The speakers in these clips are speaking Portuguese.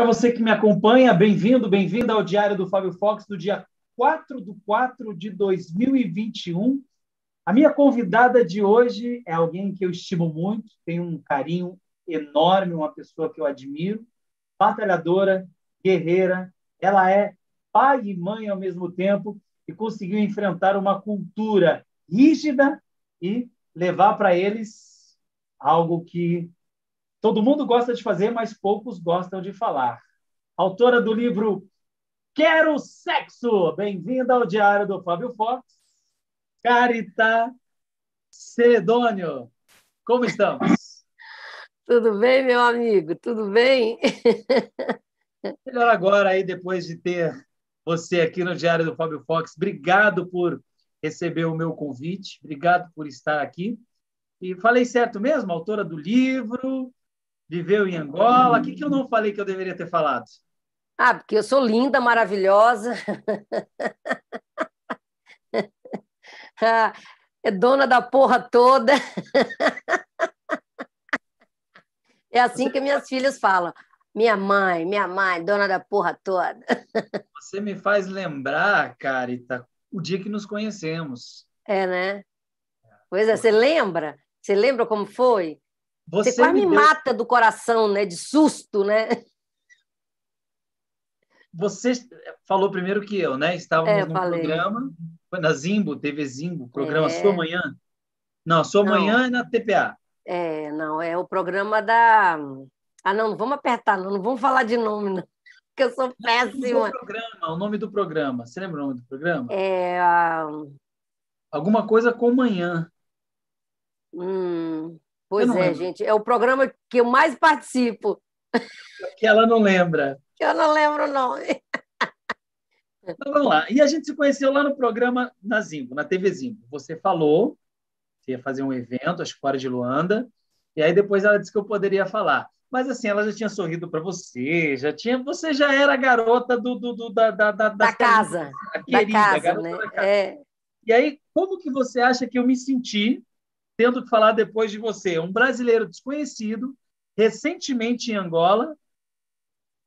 para você que me acompanha, bem-vindo, bem-vinda ao Diário do Fábio Fox do dia 4 de 4 de 2021. A minha convidada de hoje é alguém que eu estimo muito, tenho um carinho enorme, uma pessoa que eu admiro, batalhadora, guerreira, ela é pai e mãe ao mesmo tempo e conseguiu enfrentar uma cultura rígida e levar para eles algo que Todo mundo gosta de fazer, mas poucos gostam de falar. Autora do livro Quero Sexo. Bem-vinda ao Diário do Fábio Fox. Carita Cedônio. Como estamos? Tudo bem, meu amigo? Tudo bem? Melhor agora aí, depois de ter você aqui no Diário do Fábio Fox. Obrigado por receber o meu convite. Obrigado por estar aqui. E falei certo mesmo? Autora do livro, viveu em Angola. O que, que eu não falei que eu deveria ter falado? Ah, porque eu sou linda, maravilhosa. é dona da porra toda. É assim que minhas filhas falam. Minha mãe, minha mãe, dona da porra toda. Você me faz lembrar, Carita, o dia que nos conhecemos. É, né? Pois é, você lembra? Você lembra como foi? Você, você quase me, deu... mata do coração, né? De susto, né? Você falou primeiro que eu, né? Estávamos é, eu no falei. programa, na Zimbo, TV Zimbo, programa é. Sua Manhã. Não, Sua não. Manhã é na TPA. É, não, é o programa da... Ah, não, não vamos apertar, não, não vamos falar de nome, não Porque eu sou péssima. O programa, o nome do programa. Você lembra o nome do programa? É. Ah, Alguma coisa com manhã. Hum, Pois é, lembro. gente. É o programa que eu mais participo. Que ela não lembra. Que eu não lembro o nome. Então, vamos lá. E a gente se conheceu lá no programa na Zimbo, na TV Zimbo. Você falou que ia fazer um evento, acho que fora de Luanda, e aí depois ela disse que eu poderia falar. Mas assim, ela já tinha sorrido para você, já tinha, você já era a garota do, do, do da, da, da, da casa, querida, da casa, né? Da casa. É. E aí, como que você acha que eu me senti tendo que falar depois de você. Um brasileiro desconhecido, recentemente em Angola,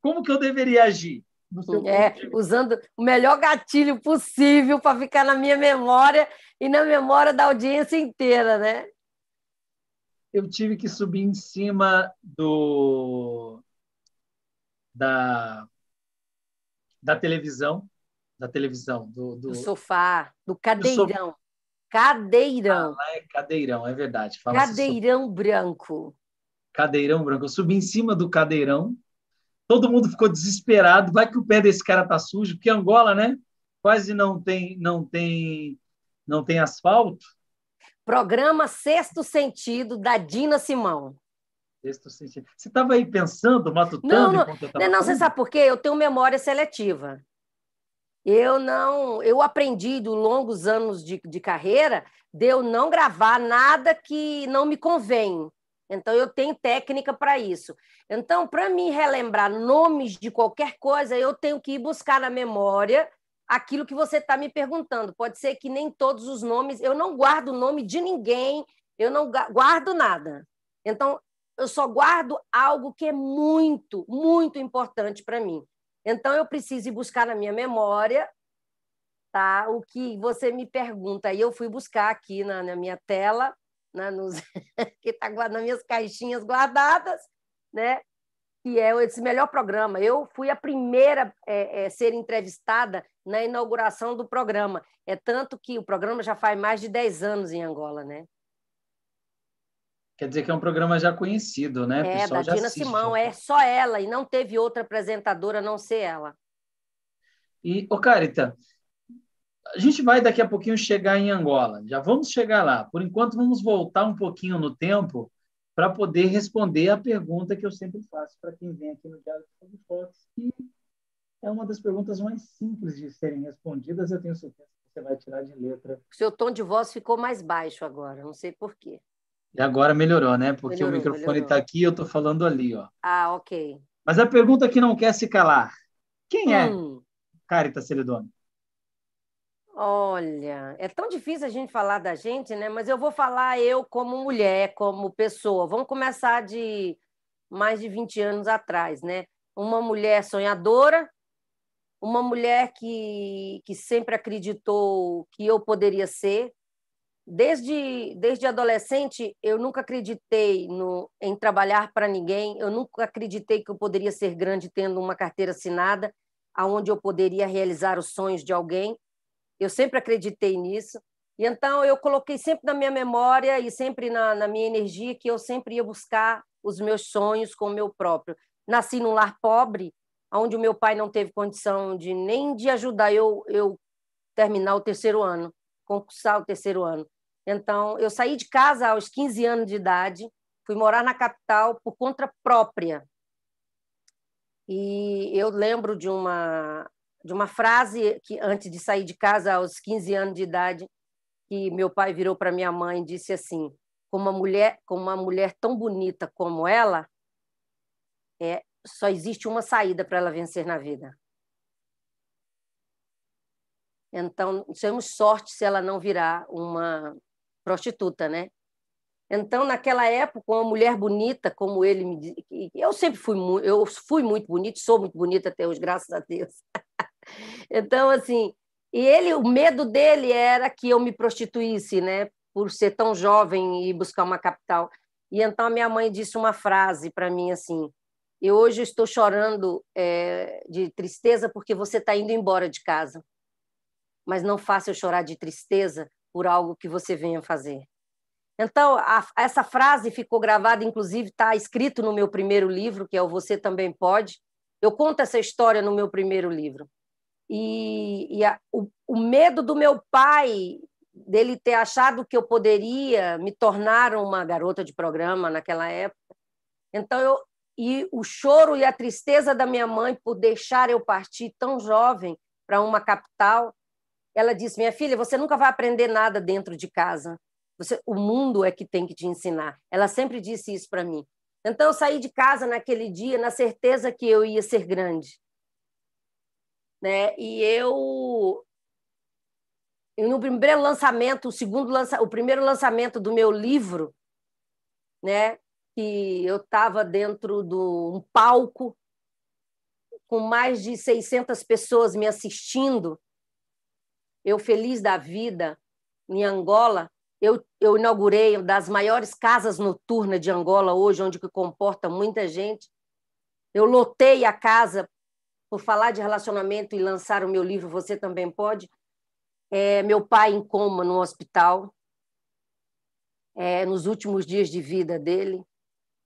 como que eu deveria agir? É, usando o melhor gatilho possível para ficar na minha memória e na memória da audiência inteira, né? Eu tive que subir em cima do da, da televisão, da televisão, do, do, do sofá, do cadeirão. Do sofá Cadeirão. Ah, é cadeirão, é verdade. Fala cadeirão sobre... branco. Cadeirão branco. Eu subi em cima do cadeirão. Todo mundo ficou desesperado. Vai que o pé desse cara tá sujo, porque Angola, né? Quase não tem, não tem, não tem asfalto. Programa Sexto Sentido da Dina Simão. Sexto Sentido. Você estava aí pensando, matutando? Não, não, não, não, você sabe por quê? Eu tenho memória seletiva. Eu não, eu aprendi do longos anos de, de carreira de eu não gravar nada que não me convém. Então eu tenho técnica para isso. Então, para mim relembrar nomes de qualquer coisa, eu tenho que ir buscar na memória aquilo que você está me perguntando. Pode ser que nem todos os nomes, eu não guardo o nome de ninguém, eu não guardo nada. Então, eu só guardo algo que é muito, muito importante para mim. Então, eu preciso ir buscar na minha memória tá, o que você me pergunta. E eu fui buscar aqui na, na minha tela, na, né, nos, que está nas minhas caixinhas guardadas, né? que é esse melhor programa. Eu fui a primeira é, é, ser entrevistada na inauguração do programa. É tanto que o programa já faz mais de 10 anos em Angola, né? Quer dizer que é um programa já conhecido, né? É, da Dina assiste, Simão, é só ela e não teve outra apresentadora a não ser ela. E, ô Carita, a gente vai daqui a pouquinho chegar em Angola, já vamos chegar lá. Por enquanto, vamos voltar um pouquinho no tempo para poder responder a pergunta que eu sempre faço para quem vem aqui no Diário do Fox, que é uma das perguntas mais simples de serem respondidas, eu tenho certeza que você vai tirar de letra. O seu tom de voz ficou mais baixo agora, não sei por quê. E agora melhorou, né? Porque melhorou, o microfone está aqui e eu estou falando ali, ó. Ah, ok. Mas a pergunta que não quer se calar. Quem é hum. é Carita Ceredoni. Olha, é tão difícil a gente falar da gente, né? Mas eu vou falar eu como mulher, como pessoa. Vamos começar de mais de 20 anos atrás, né? Uma mulher sonhadora, uma mulher que, que sempre acreditou que eu poderia ser, Desde, desde adolescente, eu nunca acreditei no, em trabalhar para ninguém, eu nunca acreditei que eu poderia ser grande tendo uma carteira assinada, aonde eu poderia realizar os sonhos de alguém. Eu sempre acreditei nisso. E então eu coloquei sempre na minha memória e sempre na, na minha energia que eu sempre ia buscar os meus sonhos com o meu próprio. Nasci num lar pobre, onde o meu pai não teve condição de nem de ajudar eu, eu terminar o terceiro ano, concursar o terceiro ano. Então, eu saí de casa aos 15 anos de idade, fui morar na capital por conta própria. E eu lembro de uma de uma frase que antes de sair de casa aos 15 anos de idade, que meu pai virou para minha mãe e disse assim: "Com uma mulher, com uma mulher tão bonita como ela, é só existe uma saída para ela vencer na vida. Então, temos sorte se ela não virar uma prostituta, né? Então, naquela época, uma mulher bonita como ele me diz, eu sempre fui muito, eu fui muito bonita, sou muito bonita até hoje, graças a Deus. então, assim, e ele, o medo dele era que eu me prostituísse, né, por ser tão jovem e buscar uma capital. E então a minha mãe disse uma frase para mim assim: "Eu hoje estou chorando é, de tristeza porque você está indo embora de casa, mas não faça eu chorar de tristeza por algo que você venha fazer. Então, a, essa frase ficou gravada, inclusive está escrito no meu primeiro livro, que é o Você Também Pode. Eu conto essa história no meu primeiro livro. E, e a, o, o medo do meu pai, dele ter achado que eu poderia me tornar uma garota de programa naquela época. Então, eu, e o choro e a tristeza da minha mãe por deixar eu partir tão jovem para uma capital ela disse: Minha filha, você nunca vai aprender nada dentro de casa. Você, o mundo é que tem que te ensinar. Ela sempre disse isso para mim. Então, eu saí de casa naquele dia na certeza que eu ia ser grande. Né? E eu. E no primeiro lançamento, o segundo lança, o primeiro lançamento do meu livro, né, que eu estava dentro de um palco com mais de 600 pessoas me assistindo, eu feliz da vida, em Angola, eu, eu inaugurei uma das maiores casas noturnas de Angola hoje, onde que comporta muita gente. Eu lotei a casa por falar de relacionamento e lançar o meu livro Você Também Pode. É, meu pai em coma no hospital, é, nos últimos dias de vida dele.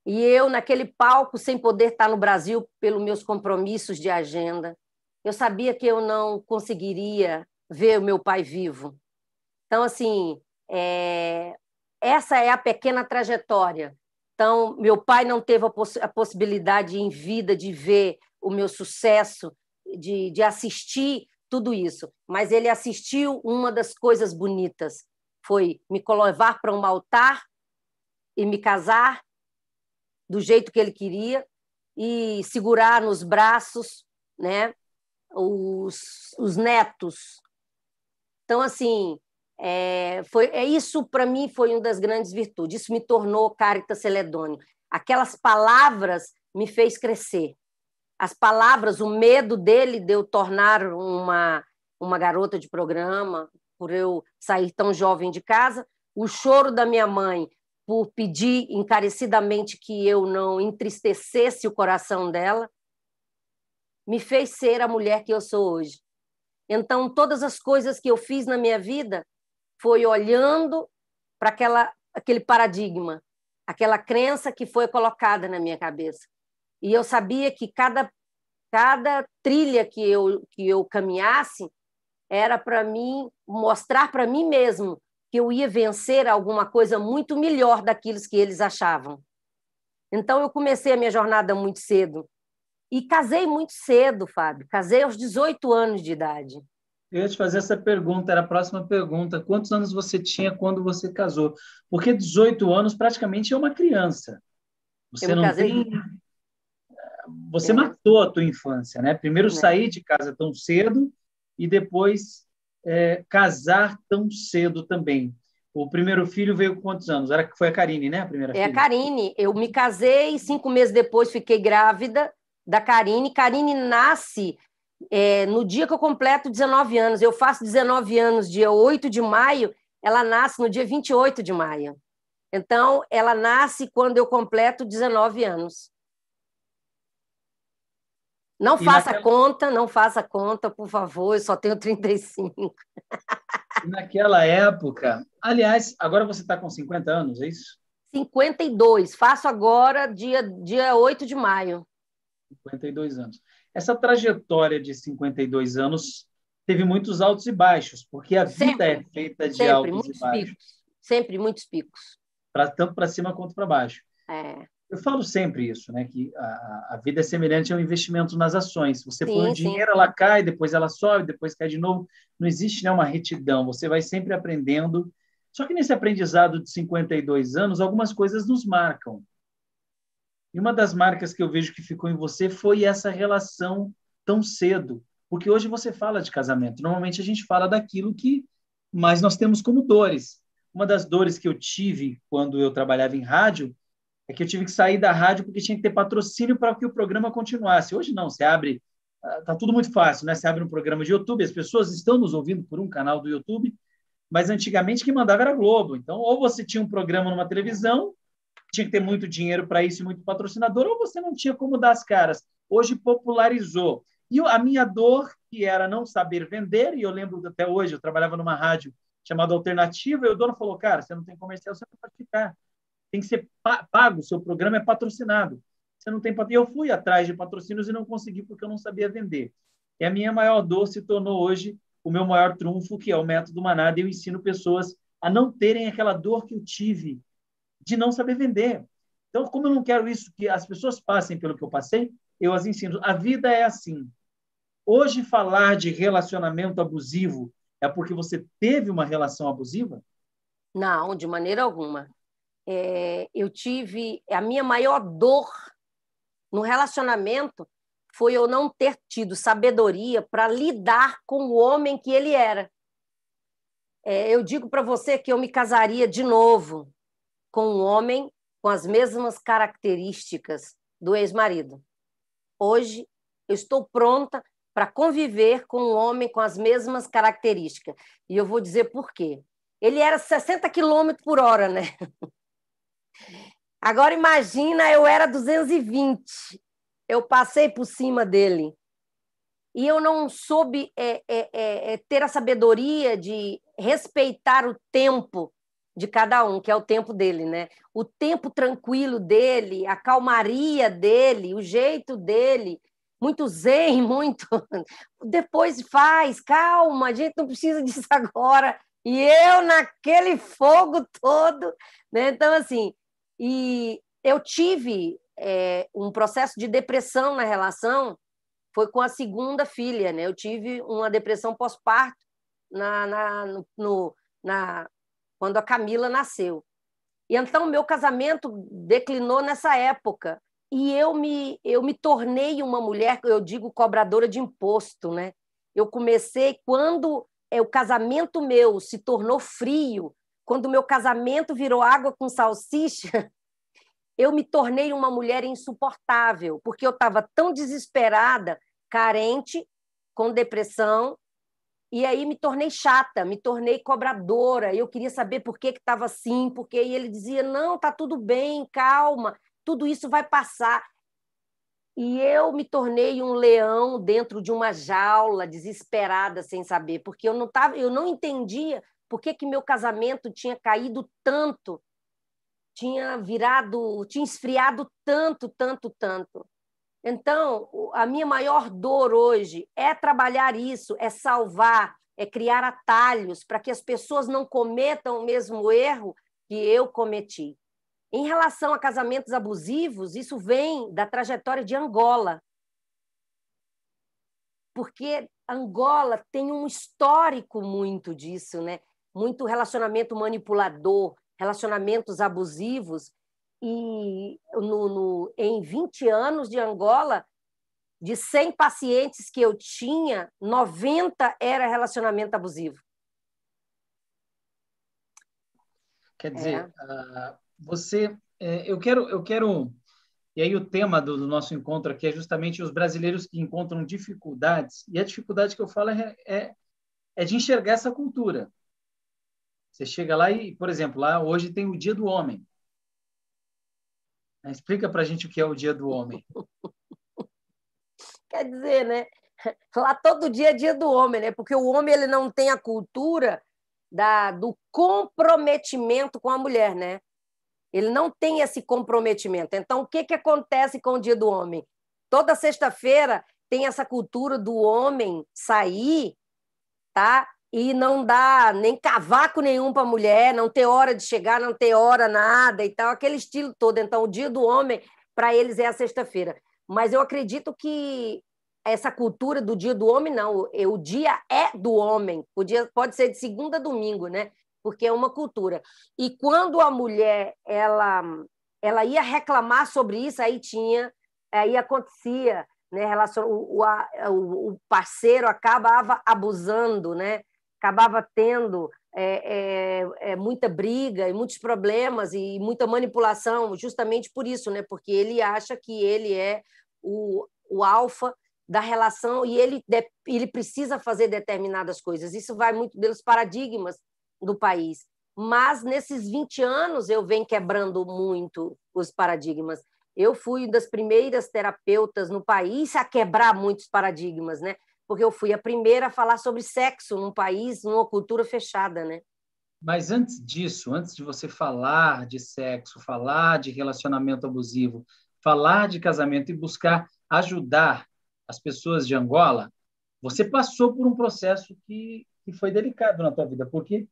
E eu naquele palco, sem poder estar no Brasil pelos meus compromissos de agenda. Eu sabia que eu não conseguiria ver o meu pai vivo. Então, assim, é... essa é a pequena trajetória. Então, meu pai não teve a, poss a possibilidade em vida de ver o meu sucesso, de, de assistir tudo isso, mas ele assistiu uma das coisas bonitas, foi me levar para um altar e me casar do jeito que ele queria e segurar nos braços, né, os, os netos então, assim, é, foi, é isso para mim foi uma das grandes virtudes. Isso me tornou Carita Celedônio. Aquelas palavras me fez crescer. As palavras, o medo dele de eu tornar uma, uma garota de programa, por eu sair tão jovem de casa, o choro da minha mãe por pedir encarecidamente que eu não entristecesse o coração dela, me fez ser a mulher que eu sou hoje. Então, todas as coisas que eu fiz na minha vida foi olhando para aquela aquele paradigma, aquela crença que foi colocada na minha cabeça. E eu sabia que cada cada trilha que eu que eu caminhasse era para mim mostrar para mim mesmo que eu ia vencer alguma coisa muito melhor daquilo que eles achavam. Então eu comecei a minha jornada muito cedo. E casei muito cedo, Fábio. Casei aos 18 anos de idade. Eu ia te fazer essa pergunta, era a próxima pergunta. Quantos anos você tinha quando você casou? Porque 18 anos praticamente é uma criança. Você não casei... tem. Você é. matou a tua infância, né? Primeiro é. sair de casa tão cedo e depois é, casar tão cedo também. O primeiro filho veio com quantos anos? Era, foi a Karine, né? A primeira é filha. a Karine. Eu me casei cinco meses depois fiquei grávida da Karine. Karine nasce é, no dia que eu completo 19 anos. Eu faço 19 anos, dia 8 de maio, ela nasce no dia 28 de maio. Então, ela nasce quando eu completo 19 anos. Não e faça naquela... conta, não faça conta, por favor, eu só tenho 35. naquela época, aliás, agora você está com 50 anos, é isso? 52, faço agora dia, dia 8 de maio. 52 anos. Essa trajetória de 52 anos teve muitos altos e baixos, porque a sempre, vida é feita de sempre, altos e baixos. Picos, sempre muitos picos. Pra, tanto para cima quanto para baixo. É. Eu falo sempre isso, né? Que a, a vida é semelhante ao investimento nas ações. Você sim, põe o dinheiro, sim. ela cai, depois ela sobe, depois cai de novo. Não existe né, uma retidão. Você vai sempre aprendendo. Só que nesse aprendizado de 52 anos, algumas coisas nos marcam. E uma das marcas que eu vejo que ficou em você foi essa relação tão cedo. Porque hoje você fala de casamento, normalmente a gente fala daquilo que mais nós temos como dores. Uma das dores que eu tive quando eu trabalhava em rádio é que eu tive que sair da rádio porque tinha que ter patrocínio para que o programa continuasse. Hoje não, você abre, está ah, tudo muito fácil, né? Você abre um programa de YouTube, as pessoas estão nos ouvindo por um canal do YouTube, mas antigamente quem mandava era Globo. Então, ou você tinha um programa numa televisão tinha que ter muito dinheiro para isso e muito patrocinador, ou você não tinha como dar as caras. Hoje popularizou. E a minha dor, que era não saber vender, e eu lembro até hoje, eu trabalhava numa rádio chamada Alternativa, e o dono falou: cara, você não tem comercial, você não pode ficar. Tem que ser pago, seu programa é patrocinado. Você não tem pat Eu fui atrás de patrocínios e não consegui porque eu não sabia vender. E a minha maior dor se tornou hoje o meu maior trunfo, que é o método Manada. Eu ensino pessoas a não terem aquela dor que eu tive de não saber vender. Então, como eu não quero isso, que as pessoas passem pelo que eu passei, eu as ensino. A vida é assim. Hoje, falar de relacionamento abusivo é porque você teve uma relação abusiva? Não, de maneira alguma. É, eu tive. A minha maior dor no relacionamento foi eu não ter tido sabedoria para lidar com o homem que ele era. É, eu digo para você que eu me casaria de novo, com um homem com as mesmas características do ex-marido. Hoje eu estou pronta para conviver com um homem com as mesmas características. E eu vou dizer por quê. Ele era 60 km por hora, né? Agora imagina, eu era 220. Eu passei por cima dele. E eu não soube é, é, é, é ter a sabedoria de respeitar o tempo de cada um, que é o tempo dele, né? O tempo tranquilo dele, a calmaria dele, o jeito dele, muito zen, muito. Depois faz, calma, a gente não precisa disso agora. E eu naquele fogo todo, né? Então, assim, e eu tive é, um processo de depressão na relação, foi com a segunda filha, né? Eu tive uma depressão pós-parto na, na, no, na quando a Camila nasceu. E então meu casamento declinou nessa época e eu me eu me tornei uma mulher, eu digo cobradora de imposto, né? Eu comecei quando é, o casamento meu se tornou frio, quando o meu casamento virou água com salsicha, eu me tornei uma mulher insuportável, porque eu estava tão desesperada, carente, com depressão, e aí me tornei chata, me tornei cobradora. Eu queria saber por que estava assim, porque e ele dizia: não, tá tudo bem, calma, tudo isso vai passar. E eu me tornei um leão dentro de uma jaula, desesperada, sem saber, porque eu não tava, eu não entendia por que, que meu casamento tinha caído tanto, tinha virado, tinha esfriado tanto, tanto, tanto. Então, a minha maior dor hoje é trabalhar isso, é salvar, é criar atalhos para que as pessoas não cometam o mesmo erro que eu cometi. Em relação a casamentos abusivos, isso vem da trajetória de Angola. Porque Angola tem um histórico muito disso, né? Muito relacionamento manipulador, relacionamentos abusivos e no, no, em 20 anos de Angola, de 100 pacientes que eu tinha, 90 era relacionamento abusivo. Quer dizer, é. Ah, você, é, eu quero, eu quero, e aí o tema do, do, nosso encontro aqui é justamente os brasileiros que encontram dificuldades, e a dificuldade que eu falo é, é, é de enxergar essa cultura. Você chega lá e, por exemplo, lá hoje tem o Dia do Homem, Explica para a gente o que é o Dia do Homem. Quer dizer, né? Falar todo dia é Dia do Homem, né? Porque o homem ele não tem a cultura da, do comprometimento com a mulher, né? Ele não tem esse comprometimento. Então, o que, que acontece com o Dia do Homem? Toda sexta-feira tem essa cultura do homem sair, tá? e não dá nem cavaco nenhum para a mulher, não ter hora de chegar, não ter hora nada e tal, aquele estilo todo. Então, o dia do homem, para eles, é a sexta-feira. Mas eu acredito que essa cultura do dia do homem, não. O dia é do homem. O dia pode ser de segunda a domingo, né? Porque é uma cultura. E quando a mulher ela, ela ia reclamar sobre isso, aí tinha, aí acontecia, né? Relacion... O, o, o parceiro acabava abusando, né? acabava tendo é, é, é, muita briga e muitos problemas e muita manipulação, justamente por isso, né? porque ele acha que ele é o, o alfa da relação e ele, ele precisa fazer determinadas coisas. Isso vai muito pelos paradigmas do país. Mas nesses 20 anos eu venho quebrando muito os paradigmas. Eu fui uma das primeiras terapeutas no país a quebrar muitos paradigmas, né? porque eu fui a primeira a falar sobre sexo num país, numa cultura fechada, né? Mas antes disso, antes de você falar de sexo, falar de relacionamento abusivo, falar de casamento e buscar ajudar as pessoas de Angola, você passou por um processo que, que foi delicado na tua vida, porque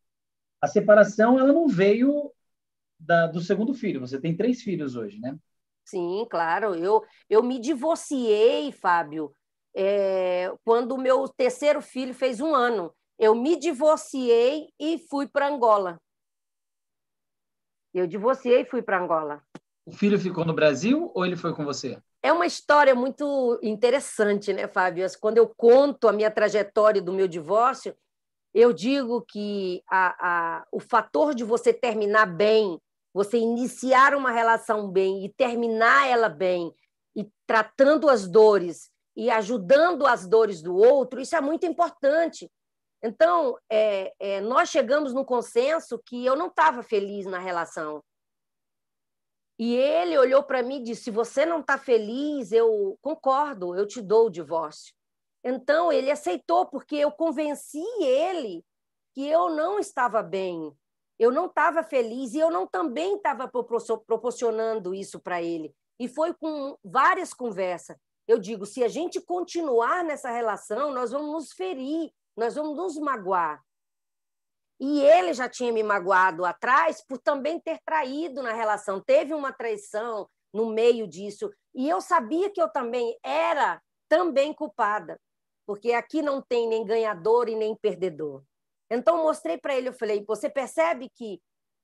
a separação ela não veio da, do segundo filho. Você tem três filhos hoje, né? Sim, claro. Eu, eu me divorciei, Fábio, é, quando o meu terceiro filho fez um ano. Eu me divorciei e fui para Angola. Eu divorciei e fui para Angola. O filho ficou no Brasil ou ele foi com você? É uma história muito interessante, né, Fábio? Assim, quando eu conto a minha trajetória do meu divórcio, eu digo que a, a, o fator de você terminar bem, você iniciar uma relação bem e terminar ela bem, e tratando as dores e ajudando as dores do outro, isso é muito importante. Então, é, é, nós chegamos no consenso que eu não estava feliz na relação. E ele olhou para mim e disse: Se você não está feliz, eu concordo, eu te dou o divórcio. Então, ele aceitou, porque eu convenci ele que eu não estava bem, eu não estava feliz e eu não também estava proporcionando isso para ele. E foi com várias conversas. Eu digo, se a gente continuar nessa relação, nós vamos nos ferir, nós vamos nos magoar. E ele já tinha me magoado atrás por também ter traído na relação. Teve uma traição no meio disso. E eu sabia que eu também era também culpada, porque aqui não tem nem ganhador e nem perdedor. Então mostrei para ele, eu falei: "Você percebe que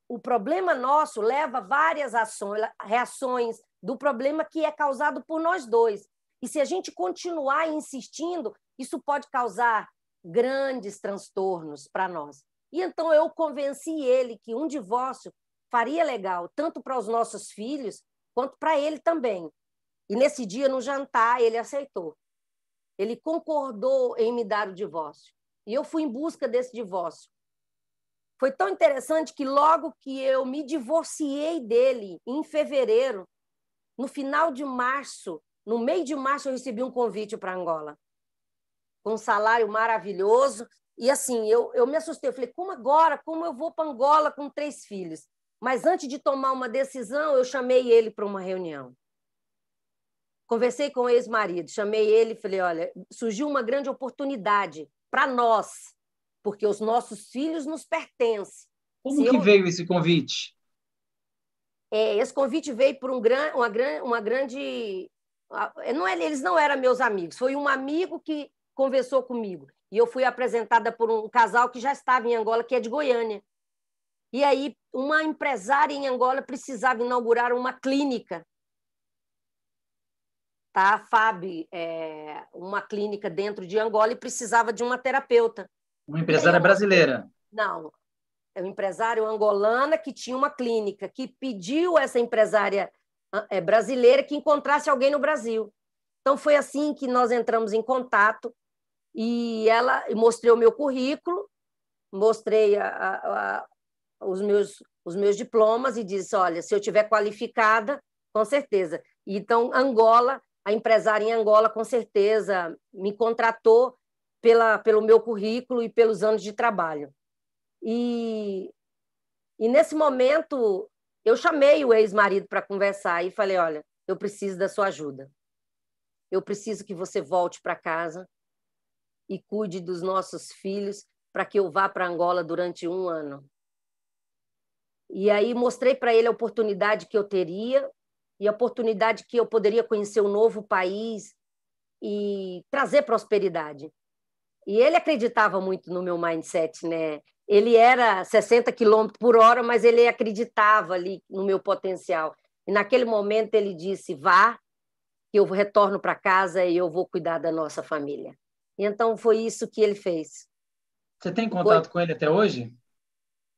o problema nosso leva várias ações, reações do problema que é causado por nós dois. E se a gente continuar insistindo, isso pode causar grandes transtornos para nós. E então eu convenci ele que um divórcio faria legal tanto para os nossos filhos quanto para ele também. E nesse dia, no jantar, ele aceitou. Ele concordou em me dar o divórcio. E eu fui em busca desse divórcio. Foi tão interessante que logo que eu me divorciei dele, em fevereiro, no final de março, no meio de março, eu recebi um convite para Angola, com um salário maravilhoso. E assim, eu, eu me assustei. Eu falei, como agora? Como eu vou para Angola com três filhos? Mas antes de tomar uma decisão, eu chamei ele para uma reunião. Conversei com o ex-marido, chamei ele e falei: olha, surgiu uma grande oportunidade para nós, porque os nossos filhos nos pertencem. Como Se que eu... veio esse convite? É, esse convite veio por um gran... uma, gran... uma grande é, não é, eles não eram meus amigos, foi um amigo que conversou comigo. E eu fui apresentada por um casal que já estava em Angola, que é de Goiânia. E aí, uma empresária em Angola precisava inaugurar uma clínica. Tá? A FAB, é uma clínica dentro de Angola, e precisava de uma terapeuta. Uma empresária aí, brasileira? Não, é um empresário angolana que tinha uma clínica, que pediu essa empresária é brasileira que encontrasse alguém no Brasil. Então foi assim que nós entramos em contato e ela mostrou o meu currículo, mostrei a, a, a, os, meus, os meus diplomas e disse, olha, se eu tiver qualificada, com certeza. Então Angola, a empresária em Angola com certeza me contratou pela, pelo meu currículo e pelos anos de trabalho. E, e nesse momento eu chamei o ex-marido para conversar e falei: olha, eu preciso da sua ajuda. Eu preciso que você volte para casa e cuide dos nossos filhos para que eu vá para Angola durante um ano. E aí mostrei para ele a oportunidade que eu teria e a oportunidade que eu poderia conhecer um novo país e trazer prosperidade. E ele acreditava muito no meu mindset, né? ele era 60 km por hora, mas ele acreditava ali no meu potencial. E naquele momento ele disse: vá, que eu retorno para casa e eu vou cuidar da nossa família. E então foi isso que ele fez. Você tem contato foi... com ele até hoje?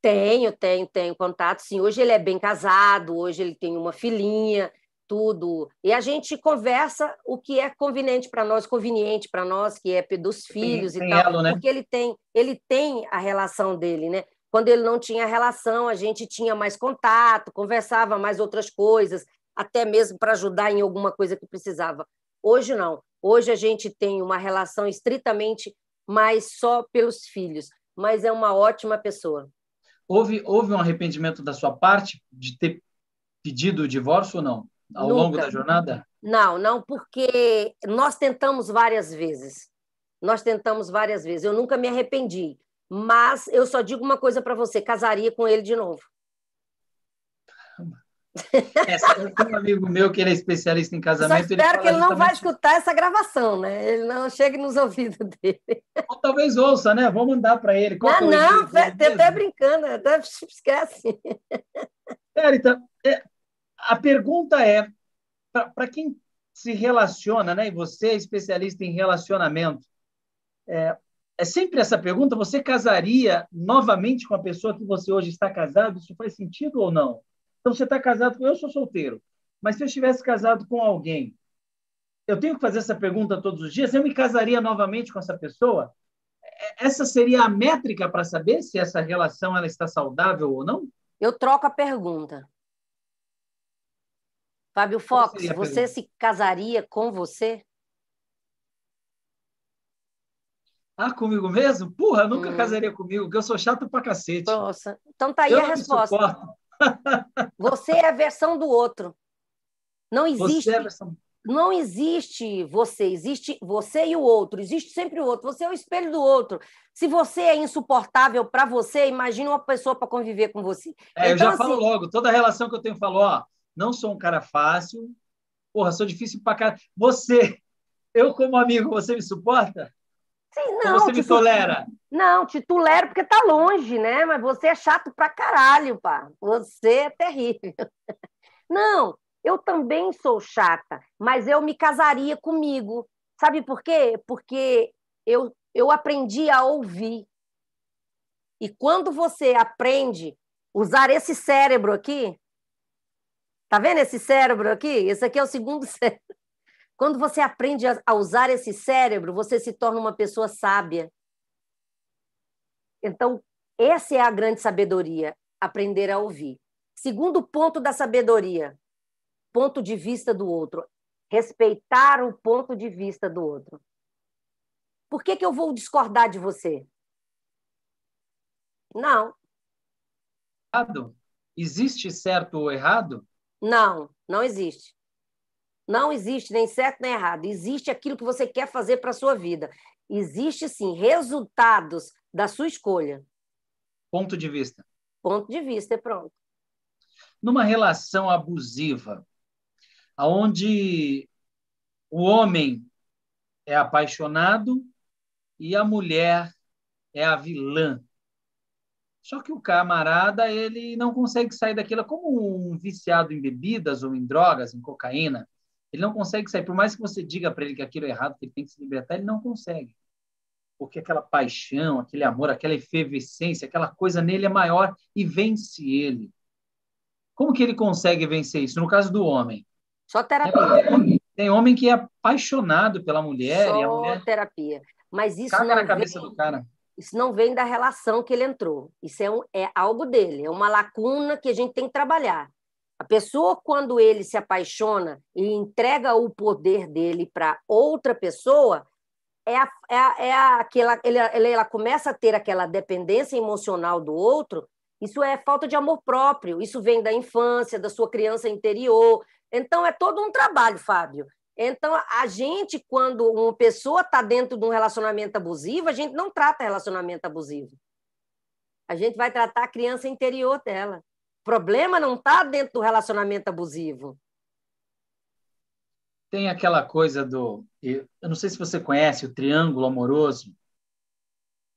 Tenho, tenho, tenho contato, sim. Hoje ele é bem casado, hoje ele tem uma filhinha tudo. E a gente conversa o que é conveniente para nós, conveniente para nós, que é dos filhos tem, e tem tal, ela, né? porque ele tem, ele tem a relação dele, né? Quando ele não tinha relação, a gente tinha mais contato, conversava mais outras coisas, até mesmo para ajudar em alguma coisa que precisava. Hoje não. Hoje a gente tem uma relação estritamente mais só pelos filhos, mas é uma ótima pessoa. Houve, houve um arrependimento da sua parte de ter pedido o divórcio ou não? ao Nunca. longo da jornada? Não, não, porque nós tentamos várias vezes. Nós tentamos várias vezes. Eu nunca me arrependi. Mas eu só digo uma coisa para você: casaria com ele de novo. É, tem um amigo meu que ele é especialista em casamento. Só espero que ele não vai escutar essa gravação, né? Ele não chegue nos ouvidos dele. Ou talvez ouça, né? Vou mandar para ele. Qual não, não, até né? brincando, até esquece. É, então, é, a pergunta é, para quem se relaciona, né? E você é especialista em relacionamento. É, é, sempre essa pergunta: você casaria novamente com a pessoa que você hoje está casado? Isso faz sentido ou não? Então você está casado com eu sou solteiro, mas se eu estivesse casado com alguém, eu tenho que fazer essa pergunta todos os dias. Eu me casaria novamente com essa pessoa? É, essa seria a métrica para saber se essa relação ela está saudável ou não? Eu troco a pergunta. Fábio Fox, você se casaria com você? Ah, comigo mesmo? Porra, nunca hum. casaria comigo, porque eu sou chato pra cacete. Nossa, então tá aí eu a resposta. você é a versão do outro. Não é existe. É versão... Não existe você, existe você e o outro, existe sempre o outro. Você é o espelho do outro. Se você é insuportável para você, imagina uma pessoa para conviver com você. É, então, eu já então, assim... falo logo, toda relação que eu tenho, falou. ó, não sou um cara fácil. Porra, sou difícil pra caralho. Você, eu como amigo, você me suporta? Sim, não. Ou você me tolera? Não, te tolero porque tá longe, né? Mas você é chato pra caralho, pá. Você é terrível. Não, eu também sou chata, mas eu me casaria comigo. Sabe por quê? Porque eu, eu aprendi a ouvir. E quando você aprende usar esse cérebro aqui, Tá vendo esse cérebro aqui? Esse aqui é o segundo cérebro. Quando você aprende a usar esse cérebro, você se torna uma pessoa sábia. Então, essa é a grande sabedoria, aprender a ouvir. Segundo ponto da sabedoria, ponto de vista do outro. Respeitar o ponto de vista do outro. Por que, que eu vou discordar de você? Não. Existe certo ou errado? Não, não existe. Não existe nem certo nem errado. Existe aquilo que você quer fazer para a sua vida. Existe sim resultados da sua escolha. Ponto de vista. Ponto de vista, é pronto. Numa relação abusiva, aonde o homem é apaixonado e a mulher é a vilã só que o camarada ele não consegue sair daquilo é como um viciado em bebidas ou em drogas, em cocaína. Ele não consegue sair, por mais que você diga para ele que aquilo é errado, que ele tem que se libertar, ele não consegue. Porque aquela paixão, aquele amor, aquela efervescência, aquela coisa nele é maior e vence ele. Como que ele consegue vencer isso? No caso do homem. Só né, terapia. Tem homem que é apaixonado pela mulher. Só e a mulher terapia. Mas isso caga não na cabeça vem... do cara isso não vem da relação que ele entrou. Isso é, um, é algo dele, é uma lacuna que a gente tem que trabalhar. A pessoa, quando ele se apaixona e entrega o poder dele para outra pessoa, é, a, é, a, é a, aquela, ele, ele, ela começa a ter aquela dependência emocional do outro. Isso é falta de amor próprio. Isso vem da infância, da sua criança interior. Então, é todo um trabalho, Fábio. Então, a gente, quando uma pessoa está dentro de um relacionamento abusivo, a gente não trata relacionamento abusivo. A gente vai tratar a criança interior dela. O problema não está dentro do relacionamento abusivo. Tem aquela coisa do. Eu não sei se você conhece o triângulo amoroso,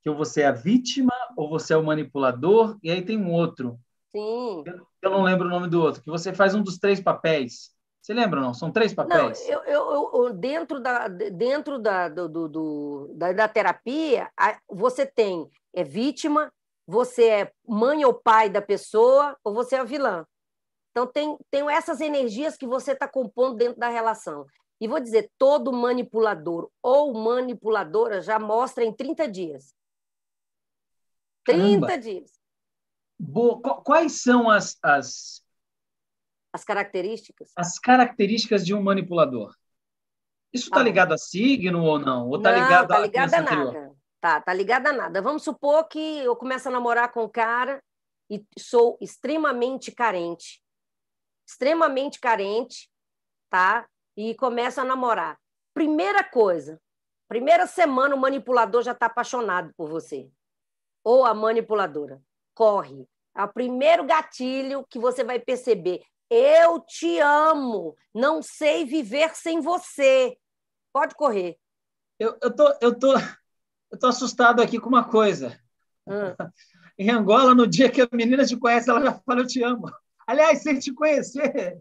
que você é a vítima ou você é o manipulador, e aí tem um outro. Sim. Eu, eu não lembro o nome do outro, que você faz um dos três papéis. Você lembra ou não? São três papéis. Não, eu, eu, eu dentro da, dentro da, do, do, do da, da, terapia, você tem é vítima, você é mãe ou pai da pessoa, ou você é a vilã. Então, tem, tem essas energias que você está compondo dentro da relação. E vou dizer, todo manipulador ou manipuladora já mostra em 30 dias. 30 Caramba. dias. Boa. Quais são as, as as características? As características de um manipulador. Isso está ah. ligado a signo ou não? Ou está ligado, tá ligado a, a nada. Tá, tá ligado a nada. Vamos supor que eu começo a namorar com um cara e sou extremamente carente. Extremamente carente, tá? E começo a namorar. Primeira coisa, primeira semana o manipulador já está apaixonado por você. Ou a manipuladora. Corre. É o primeiro gatilho que você vai perceber. Eu te amo, não sei viver sem você. Pode correr. Eu, eu, tô, eu, tô, eu tô assustado aqui com uma coisa. Hum. Em Angola, no dia que a menina te conhece, ela já fala: Eu te amo. Aliás, sem te conhecer.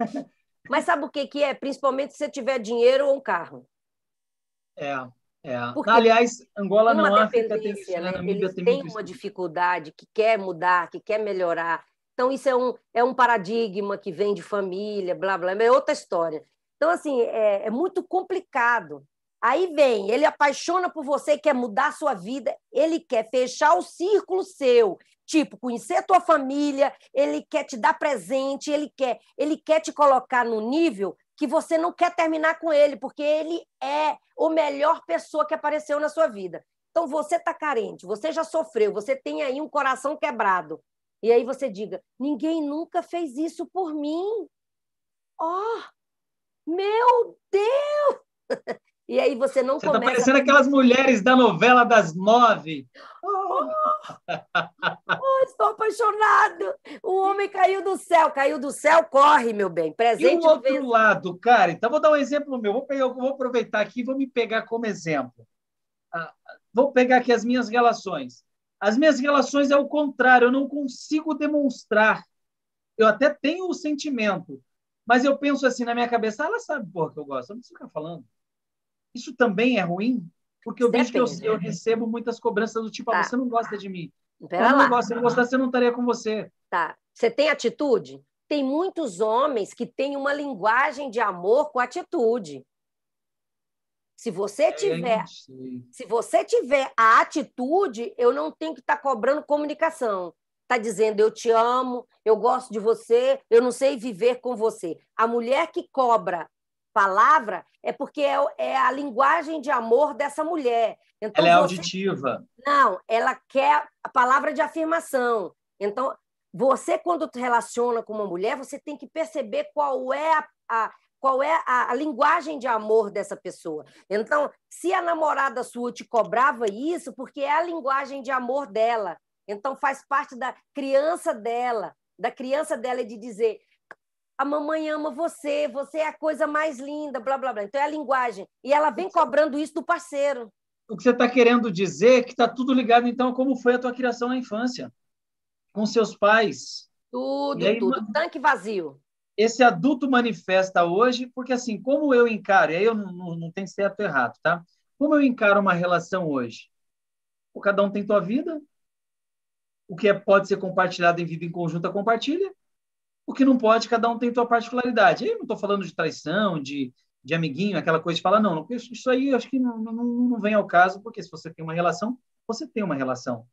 Mas sabe o que, que é? Principalmente se você tiver dinheiro ou um carro. É, é. Aliás, Angola não África tem isso, né? né? tem uma dificuldade que quer mudar, que quer melhorar, então, isso é um, é um paradigma que vem de família, blá, blá, é outra história. Então, assim, é, é muito complicado. Aí vem, ele apaixona por você, quer mudar sua vida, ele quer fechar o círculo seu, tipo, conhecer tua família, ele quer te dar presente, ele quer, ele quer te colocar no nível que você não quer terminar com ele, porque ele é o melhor pessoa que apareceu na sua vida. Então você está carente, você já sofreu, você tem aí um coração quebrado. E aí você diga: ninguém nunca fez isso por mim. Oh, meu Deus! E aí você não você tá começa... Tá parecendo aquelas mulheres da novela das nove. Oh, oh, estou apaixonado! O homem caiu do céu, caiu do céu, corre, meu bem. Presente. E o outro vez... lado, cara. Então vou dar um exemplo meu. Vou, pegar, vou aproveitar aqui, vou me pegar como exemplo. Ah, vou pegar aqui as minhas relações. As minhas relações é o contrário, eu não consigo demonstrar. Eu até tenho o sentimento, mas eu penso assim na minha cabeça, ah, ela sabe porra que eu gosto, eu não preciso ficar falando. Isso também é ruim, porque eu Depende, vejo que eu, né? eu, recebo muitas cobranças do tipo, ah, tá. ah, você não gosta de mim. Pera eu não gosto, se eu não gostasse, eu não estaria com você. Tá. Você tem atitude? Tem muitos homens que têm uma linguagem de amor com atitude. Se você é, tiver, se você tiver a atitude, eu não tenho que estar tá cobrando comunicação. Tá dizendo eu te amo, eu gosto de você, eu não sei viver com você. A mulher que cobra palavra é porque é, é a linguagem de amor dessa mulher. Então, ela é você... auditiva. Não, ela quer a palavra de afirmação. Então, você, quando se relaciona com uma mulher, você tem que perceber qual é a, a, qual é a, a, linguagem de amor dessa pessoa. Então, se a namorada sua te cobrava isso, porque é a linguagem de amor dela. Então, faz parte da criança dela, da criança dela de dizer: a mamãe ama você, você é a coisa mais linda, blá, blá, blá. Então, é a linguagem. E ela vem cobrando isso do parceiro. O que você está querendo dizer é que está tudo ligado, então, como foi a tua criação na infância, com seus pais. Tudo, aí, tudo. Tanque vazio esse adulto manifesta hoje, porque assim, como eu encaro, e aí eu não, não, não tem certo ou errado, tá? Como eu encaro uma relação hoje? Pô, cada um tem sua vida. O que é, pode ser compartilhado em vida em conjunta, compartilha. O que não pode, cada um tem sua particularidade. Eu não estou falando de traição, de, de amiguinho, aquela coisa de falar, não, isso aí eu acho que não, não, não vem ao caso, porque se você tem uma relação, você tem uma relação.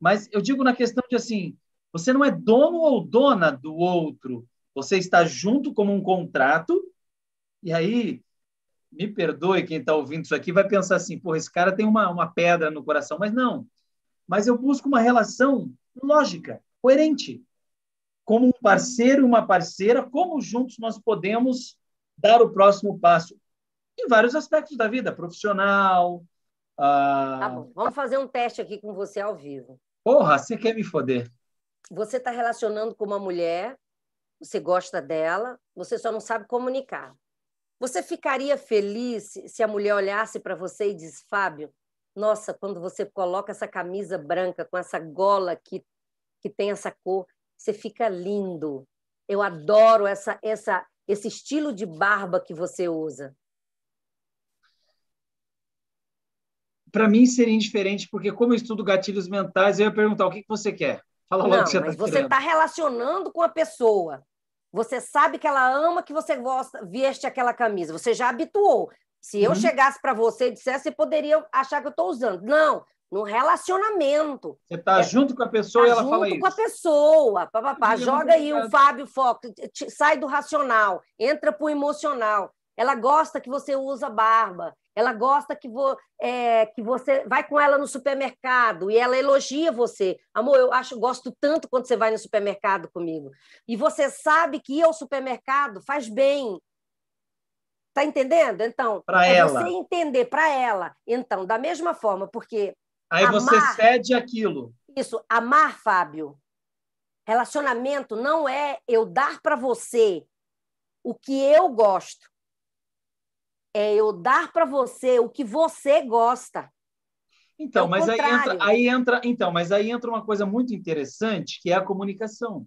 Mas eu digo na questão de assim, você não é dono ou dona do outro, você está junto como um contrato, e aí, me perdoe quem está ouvindo isso aqui, vai pensar assim, porra, esse cara tem uma, uma pedra no coração. Mas não. Mas eu busco uma relação lógica, coerente. Como um parceiro e uma parceira, como juntos nós podemos dar o próximo passo em vários aspectos da vida, profissional. Ah... Tá bom, vamos fazer um teste aqui com você ao vivo. Porra, você quer me foder? Você está relacionando com uma mulher você gosta dela, você só não sabe comunicar. Você ficaria feliz se a mulher olhasse para você e disse, Fábio, nossa, quando você coloca essa camisa branca com essa gola que, que tem essa cor, você fica lindo. Eu adoro essa, essa, esse estilo de barba que você usa. Para mim seria indiferente, porque como eu estudo gatilhos mentais, eu ia perguntar o que você quer. Fala não, você tá mas tá você está relacionando com a pessoa. Você sabe que ela ama, que você gosta, veste aquela camisa. Você já habituou. Se eu uhum. chegasse para você e dissesse, você poderia achar que eu estou usando. Não, no relacionamento. Você está é, junto com a pessoa tá e ela fala isso. Junto com a pessoa, papapá. Joga aí o Fábio Fox, sai do racional, entra pro emocional. Ela gosta que você usa barba ela gosta que, vo, é, que você vai com ela no supermercado e ela elogia você. Amor, eu acho gosto tanto quando você vai no supermercado comigo. E você sabe que ir ao supermercado faz bem. Tá entendendo? Então, pra é ela. você entender para ela. Então, da mesma forma, porque. Aí amar, você cede aquilo. Isso, amar, Fábio. Relacionamento não é eu dar para você o que eu gosto é eu dar para você o que você gosta. Então, é mas aí entra, aí entra, então, mas aí entra uma coisa muito interessante que é a comunicação.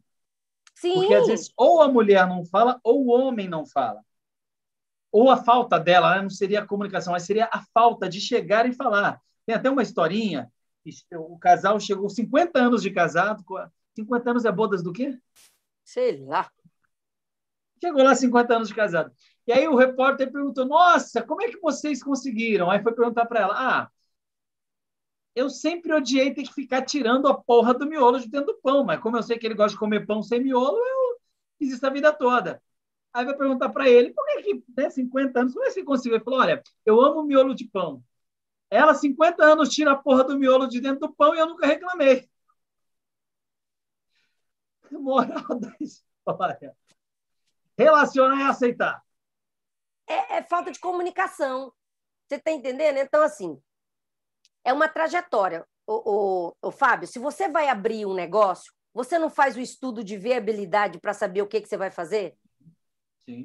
Sim. Porque às vezes ou a mulher não fala ou o homem não fala. Ou a falta dela, né, não seria a comunicação, mas seria a falta de chegar e falar. Tem até uma historinha, o casal chegou 50 anos de casado, 50 anos é bodas do quê? Sei lá. Chegou lá 50 anos de casado. E aí o repórter perguntou: Nossa, como é que vocês conseguiram? Aí foi perguntar para ela: Ah, eu sempre odiei ter que ficar tirando a porra do miolo de dentro do pão, mas como eu sei que ele gosta de comer pão sem miolo, eu fiz isso a vida toda. Aí vai perguntar para ele: Por que, que né, 50 anos, como é que você conseguiu? Ele falou: Olha, eu amo miolo de pão. Ela, 50 anos, tira a porra do miolo de dentro do pão e eu nunca reclamei. Moral da história. Relacionar e aceitar é, é falta de comunicação. Você está entendendo? Então, assim, é uma trajetória. O, o, o, Fábio, se você vai abrir um negócio, você não faz o estudo de viabilidade para saber o que, que você vai fazer?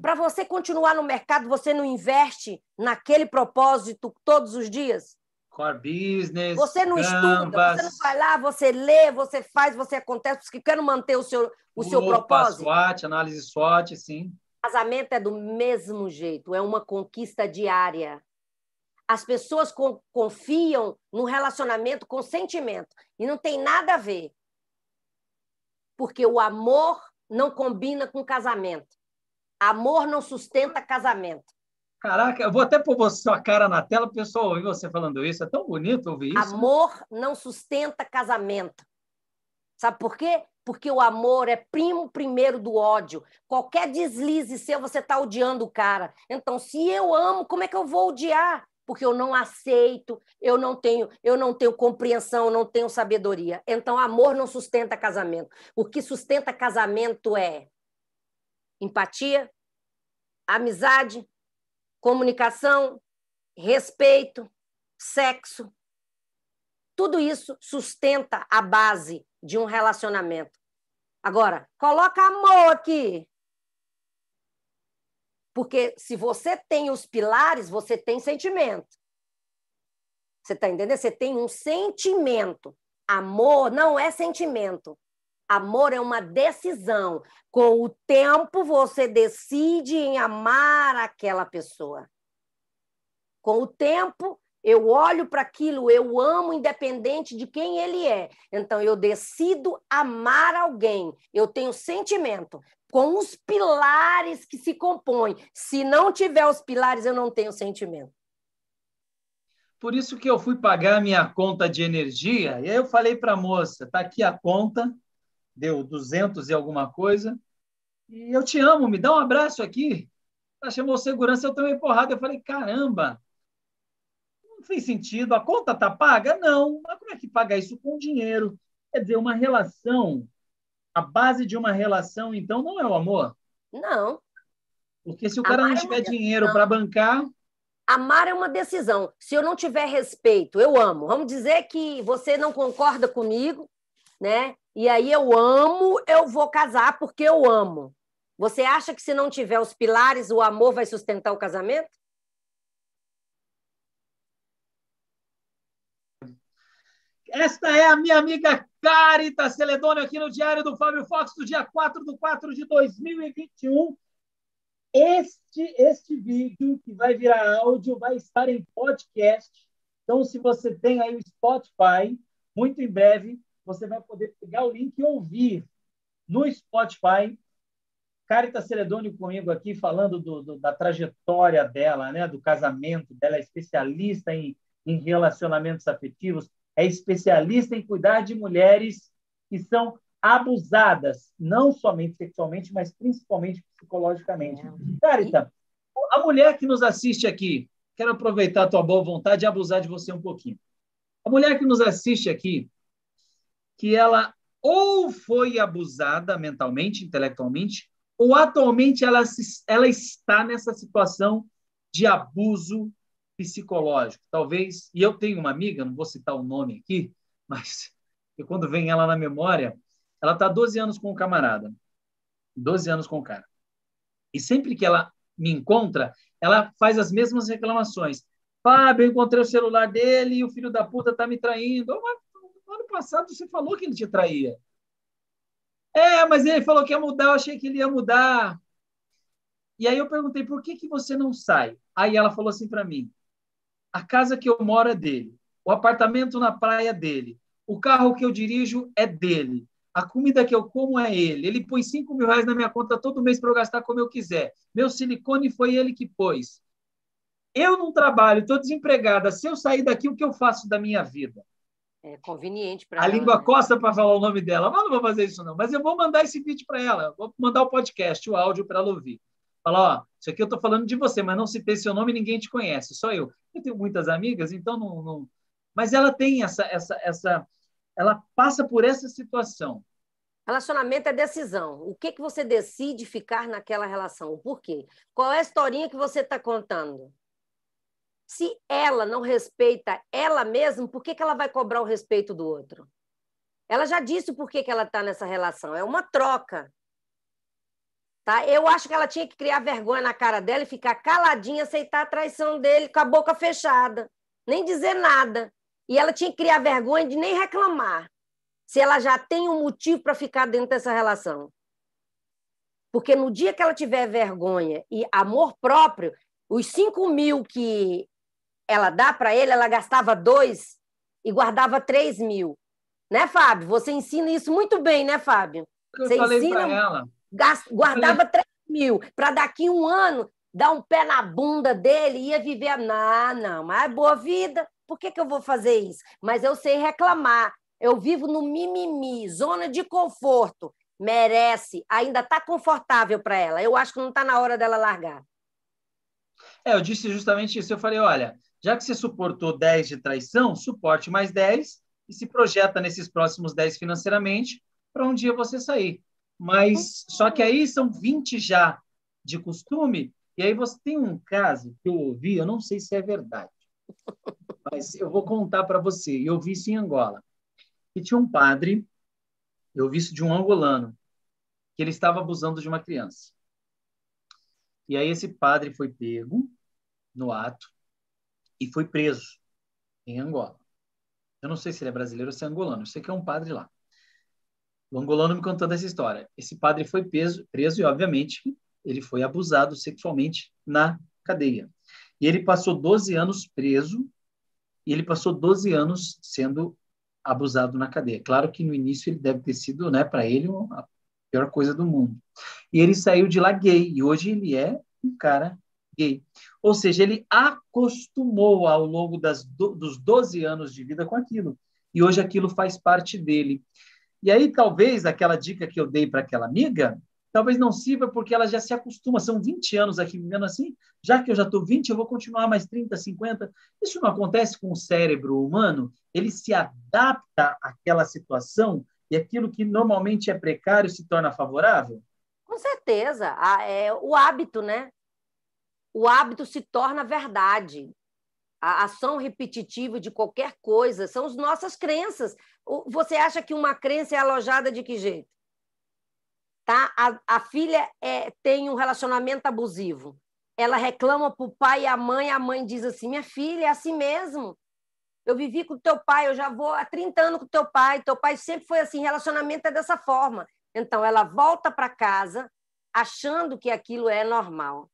Para você continuar no mercado, você não investe naquele propósito todos os dias? Core business. Você não estuda, você não vai lá, você lê, você faz, você acontece, porque quer manter o seu, o Opa, seu propósito. SWOT, análise SWOT, sim. Casamento é do mesmo jeito, é uma conquista diária. As pessoas confiam no relacionamento com sentimento e não tem nada a ver. Porque o amor não combina com casamento. Amor não sustenta casamento. Caraca, eu vou até pôr sua cara na tela, o pessoal ouvir você falando isso. É tão bonito ouvir isso. Amor não sustenta casamento. Sabe por quê? porque o amor é primo primeiro do ódio. Qualquer deslize seu, você está odiando o cara. Então, se eu amo, como é que eu vou odiar? Porque eu não aceito, eu não tenho, eu não tenho compreensão, eu não tenho sabedoria. Então, amor não sustenta casamento. O que sustenta casamento é empatia, amizade, comunicação, respeito, sexo. Tudo isso sustenta a base de um relacionamento. Agora, coloca amor aqui. Porque se você tem os pilares, você tem sentimento. Você está entendendo? Você tem um sentimento. Amor não é sentimento. Amor é uma decisão. Com o tempo, você decide em amar aquela pessoa. Com o tempo, eu olho para aquilo, eu amo independente de quem ele é. Então eu decido amar alguém. Eu tenho sentimento com os pilares que se compõem. Se não tiver os pilares, eu não tenho sentimento. Por isso que eu fui pagar minha conta de energia, e aí eu falei para a moça, tá aqui a conta, deu 200 e alguma coisa, e eu te amo, me dá um abraço aqui. Ela chamou segurança, eu tomei porrada, eu falei, caramba, não fez sentido. A conta está paga? Não. Mas como é que paga isso com dinheiro? Quer dizer, uma relação, a base de uma relação, então, não é o amor? Não. Porque se o cara amar não é tiver é dinheiro para bancar. Amar é uma decisão. Se eu não tiver respeito, eu amo. Vamos dizer que você não concorda comigo, né? E aí eu amo, eu vou casar porque eu amo. Você acha que se não tiver os pilares, o amor vai sustentar o casamento? Esta é a minha amiga Carita Celedônio aqui no Diário do Fábio Fox, do dia 4 de 4 de 2021. Este, este vídeo, que vai virar áudio, vai estar em podcast. Então, se você tem aí o Spotify, muito em breve você vai poder pegar o link e ouvir no Spotify. Carita Celedônio comigo aqui, falando do, do, da trajetória dela, né? do casamento dela, é especialista em, em relacionamentos afetivos é especialista em cuidar de mulheres que são abusadas, não somente sexualmente, mas principalmente psicologicamente. Carita, é. a mulher que nos assiste aqui, quero aproveitar a tua boa vontade e abusar de você um pouquinho. A mulher que nos assiste aqui, que ela ou foi abusada mentalmente, intelectualmente, ou atualmente ela, ela está nessa situação de abuso psicológico. Talvez, e eu tenho uma amiga, não vou citar o nome aqui, mas eu, quando vem ela na memória, ela está 12 anos com o um camarada, 12 anos com o um cara. E sempre que ela me encontra, ela faz as mesmas reclamações. Fábio, eu encontrei o celular dele e o filho da puta está me traindo. ano passado você falou que ele te traía. É, mas ele falou que ia mudar, eu achei que ele ia mudar. E aí eu perguntei, por que, que você não sai? Aí ela falou assim para mim, a casa que eu moro é dele. O apartamento na praia é dele. O carro que eu dirijo é dele. A comida que eu como é ele. Ele põe 5 mil reais na minha conta todo mês para eu gastar como eu quiser. Meu silicone foi ele que pôs. Eu não trabalho, estou desempregada. Se eu sair daqui, o que eu faço da minha vida? É conveniente para A ela, língua né? costa para falar o nome dela. Mas não vou fazer isso, não. Mas eu vou mandar esse vídeo para ela. Vou mandar o podcast, o áudio para ela ouvir. Falar, ó, isso aqui eu estou falando de você, mas não citei seu nome, ninguém te conhece, só eu. Eu tenho muitas amigas, então não, não... Mas ela tem essa, essa, essa, ela passa por essa situação. Relacionamento é decisão. O que que você decide ficar naquela relação? Por quê? Qual é a historinha que você está contando? Se ela não respeita ela mesma, por que, que ela vai cobrar o respeito do outro? Ela já disse por que, que ela está nessa relação. É uma troca. Tá? Eu acho que ela tinha que criar vergonha na cara dela e ficar caladinha, aceitar a traição dele com a boca fechada, nem dizer nada. E ela tinha que criar vergonha de nem reclamar, se ela já tem um motivo para ficar dentro dessa relação. Porque no dia que ela tiver vergonha e amor próprio, os 5 mil que ela dá para ele, ela gastava dois e guardava 3 mil. Né, Fábio? Você ensina isso muito bem, né, Fábio? Eu Você falei ensina... ela guardava 3 mil, para daqui um ano dar um pé na bunda dele e ia viver. Não, não, mas é boa vida, por que, que eu vou fazer isso? Mas eu sei reclamar, eu vivo no mimimi, zona de conforto. Merece, ainda está confortável para ela. Eu acho que não está na hora dela largar. É, eu disse justamente isso. Eu falei: olha, já que você suportou 10 de traição, suporte mais 10 e se projeta nesses próximos 10 financeiramente para um dia você sair. Mas uhum. só que aí são 20 já de costume, e aí você tem um caso que eu ouvi, eu não sei se é verdade, mas eu vou contar para você. Eu vi isso em Angola. E tinha um padre, eu vi isso de um angolano, que ele estava abusando de uma criança. E aí esse padre foi pego no ato e foi preso em Angola. Eu não sei se ele é brasileiro ou se é angolano, eu sei que é um padre lá. O angolano me contando essa história. Esse padre foi preso, preso e, obviamente, ele foi abusado sexualmente na cadeia. E ele passou 12 anos preso e ele passou 12 anos sendo abusado na cadeia. Claro que no início ele deve ter sido, né, para ele, a pior coisa do mundo. E ele saiu de lá gay e hoje ele é um cara gay. Ou seja, ele acostumou ao longo das, dos 12 anos de vida com aquilo. E hoje aquilo faz parte dele. E aí, talvez, aquela dica que eu dei para aquela amiga, talvez não sirva porque ela já se acostuma, são 20 anos aqui vivendo assim, já que eu já estou 20, eu vou continuar mais 30, 50. Isso não acontece com o cérebro humano, ele se adapta àquela situação e aquilo que normalmente é precário se torna favorável? Com certeza, ah, é o hábito, né? O hábito se torna verdade a ação repetitiva de qualquer coisa, são as nossas crenças. Você acha que uma crença é alojada de que jeito? Tá? A, a filha é, tem um relacionamento abusivo. Ela reclama para o pai e a mãe, a mãe diz assim: minha filha, é assim mesmo. Eu vivi com o teu pai, eu já vou há 30 anos com o teu pai, teu pai sempre foi assim, relacionamento é dessa forma. Então, ela volta para casa achando que aquilo é normal.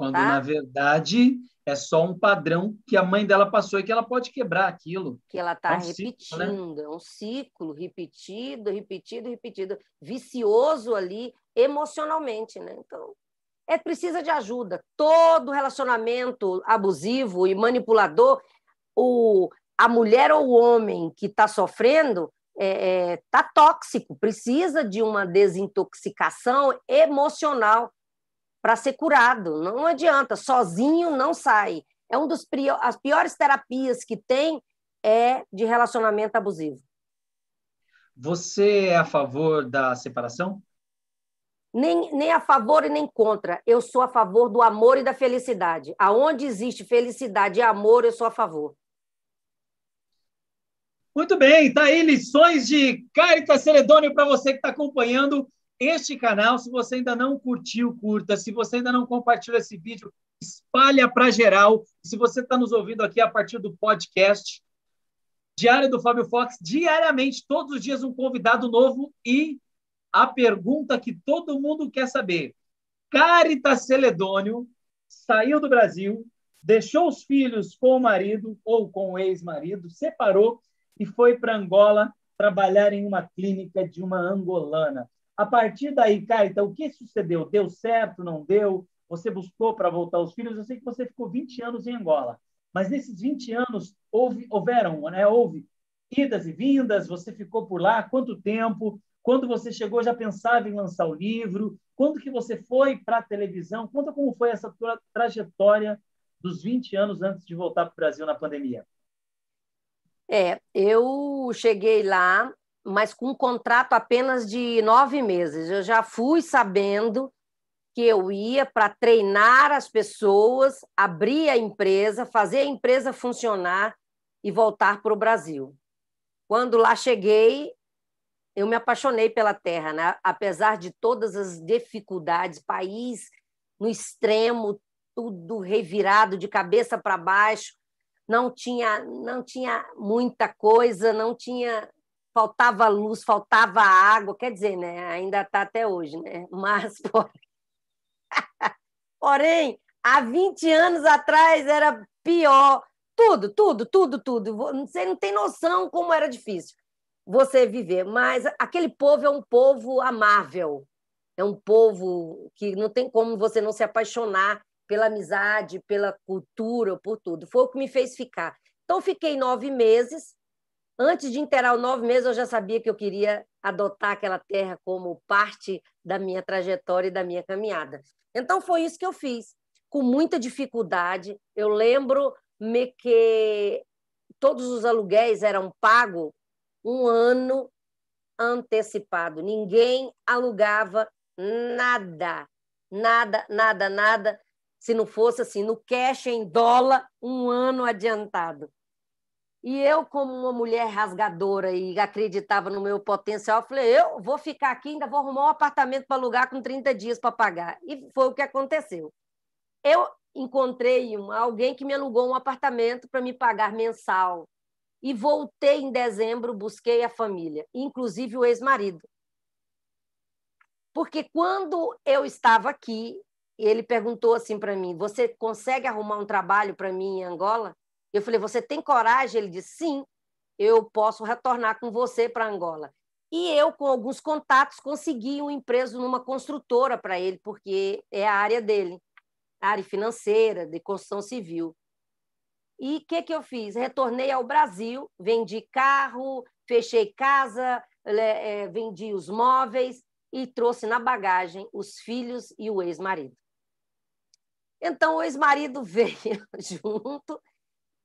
Quando, tá? na verdade, é só um padrão que a mãe dela passou e que ela pode quebrar aquilo. Que ela está é tá um repetindo, ciclo, né? é um ciclo repetido, repetido, repetido, vicioso ali emocionalmente, né? Então, é precisa de ajuda. Todo relacionamento abusivo e manipulador, o, a mulher ou o homem que está sofrendo está é, é, tá tóxico, precisa de uma desintoxicação emocional para ser curado. Não adianta, sozinho não sai. É um dos as piores terapias que tem é de relacionamento abusivo. Você é a favor da separação? Nem, nem a favor e nem contra. Eu sou a favor do amor e da felicidade. Aonde existe felicidade e amor, eu sou a favor. Muito bem, tá aí lições de Caritas Celedônio para você que está acompanhando este canal. Se você ainda não curtiu, curta. Se você ainda não compartilhou esse vídeo, espalha para geral. Se você está nos ouvindo aqui a partir do podcast Diário do Fábio Fox, diariamente, todos os dias, um convidado novo e a pergunta que todo mundo quer saber. Carita Celedônio saiu do Brasil, deixou os filhos com o marido ou com o ex-marido, separou e foi para Angola trabalhar em uma clínica de uma angolana. A partir daí, cara, então, o que sucedeu? Deu certo, não deu? Você buscou para voltar os filhos? Eu sei que você ficou 20 anos em Angola, mas nesses 20 anos houve, houveram, né? Houve idas e vindas, você ficou por lá quanto tempo? Quando você chegou, já pensava em lançar o livro? Quando que você foi para a televisão? Conta como foi essa tua trajetória dos 20 anos antes de voltar para o Brasil na pandemia. É, eu cheguei lá mas com um contrato apenas de nove meses. Eu já fui sabendo que eu ia para treinar as pessoas, abrir a empresa, fazer a empresa funcionar e voltar para o Brasil. Quando lá cheguei, eu me apaixonei pela terra, né? apesar de todas as dificuldades, país no extremo, tudo revirado de cabeça para baixo, não tinha, não tinha muita coisa, não tinha faltava luz, faltava água, quer dizer, né? Ainda está até hoje, né? Mas, por... porém, há 20 anos atrás era pior. Tudo, tudo, tudo, tudo. Você não tem noção como era difícil você viver. Mas aquele povo é um povo amável. É um povo que não tem como você não se apaixonar pela amizade, pela cultura, por tudo. Foi o que me fez ficar. Então, fiquei nove meses Antes de enterar o nove meses, eu já sabia que eu queria adotar aquela terra como parte da minha trajetória e da minha caminhada. Então, foi isso que eu fiz. Com muita dificuldade, eu lembro-me que todos os aluguéis eram pagos um ano antecipado. Ninguém alugava nada, nada, nada, nada, se não fosse assim, no cash em dólar, um ano adiantado. E eu, como uma mulher rasgadora e acreditava no meu potencial, falei: eu vou ficar aqui, ainda vou arrumar um apartamento para alugar com 30 dias para pagar. E foi o que aconteceu. Eu encontrei alguém que me alugou um apartamento para me pagar mensal. E voltei em dezembro, busquei a família, inclusive o ex-marido. Porque quando eu estava aqui, ele perguntou assim para mim: você consegue arrumar um trabalho para mim em Angola? Eu falei: Você tem coragem? Ele disse: Sim, eu posso retornar com você para Angola. E eu, com alguns contatos, consegui um emprego numa construtora para ele, porque é a área dele, a área financeira, de construção civil. E o que, que eu fiz? Retornei ao Brasil, vendi carro, fechei casa, é, vendi os móveis e trouxe na bagagem os filhos e o ex-marido. Então, o ex-marido veio junto